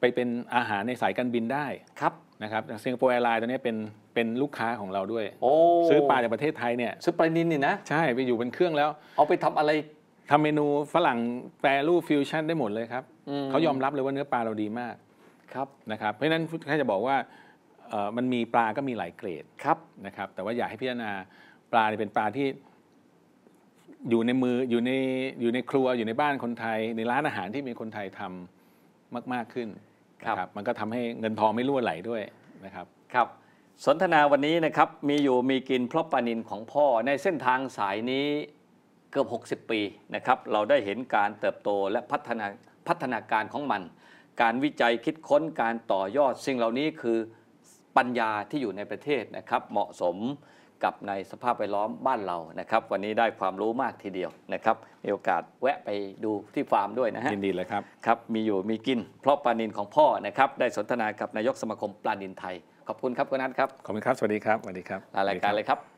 ไปเป็นอาหารในสายการบินได้ครับ นะครับสิงคโปร์แอร์ไลน์ตัวนี้เป็นเป็นลูกค้าของเราด้วย โอ้ ซื้อปลาจากประเทศไทยเนี่ยซื้อปลานินนี่นะ ใช่ไปอยู่เป็นเครื่องแล้วเอาไปทำอะไรทำเมนูฝรั่งแปรรูปฟิวชั่นได้หมดเลยครับเขายอมรับเลยว่าเนื้อปลาเราดีมากครับนะครับ เพราะฉะนั้นแค่จะบอกว่า มันมีปลาก็มีหลายเกรดครับนะครับ แต่ว่าอยากให้พิจารณาปลาเป็นปลาที่ อยู่ในมืออยู่ในอยู่ในครัวอยู่ในบ้านคนไทย ในร้านอาหารที่มีคนไทยทำมากมากขึ้นครับมันก็ทำให้เงินทองไม่รั่วไหลด้วยนะครับครับ สนทนาวันนี้นะครับมีอยู่มีกินเพราะปานินของพ่อในเส้นทางสายนี้เกือบ60 ปีนะครับ เราได้เห็นการเติบโตและพัฒนาพัฒนาการของมัน การวิจัยคิดค้นการต่อยอดสิ่งเหล่านี้คือปัญญาที่อยู่ในประเทศนะครับเหมาะสมกับในสภาพแวดล้อมบ้านเรานะครับ วันนี้ได้ความรู้มากทีเดียวนะครับ มีโอกาสแวะไปดูที่ฟาร์มด้วยนะฮะยินดีเลยครับครับ มีอยู่มีกินเพราะปลานินของพ่อนะครับได้สนทนากับนายกสมาคมปลานินไทยขอบคุณครับคุณนัทครับขอบคุณครับสวัสดีครับสวัสดีครับลารายการเลยครับ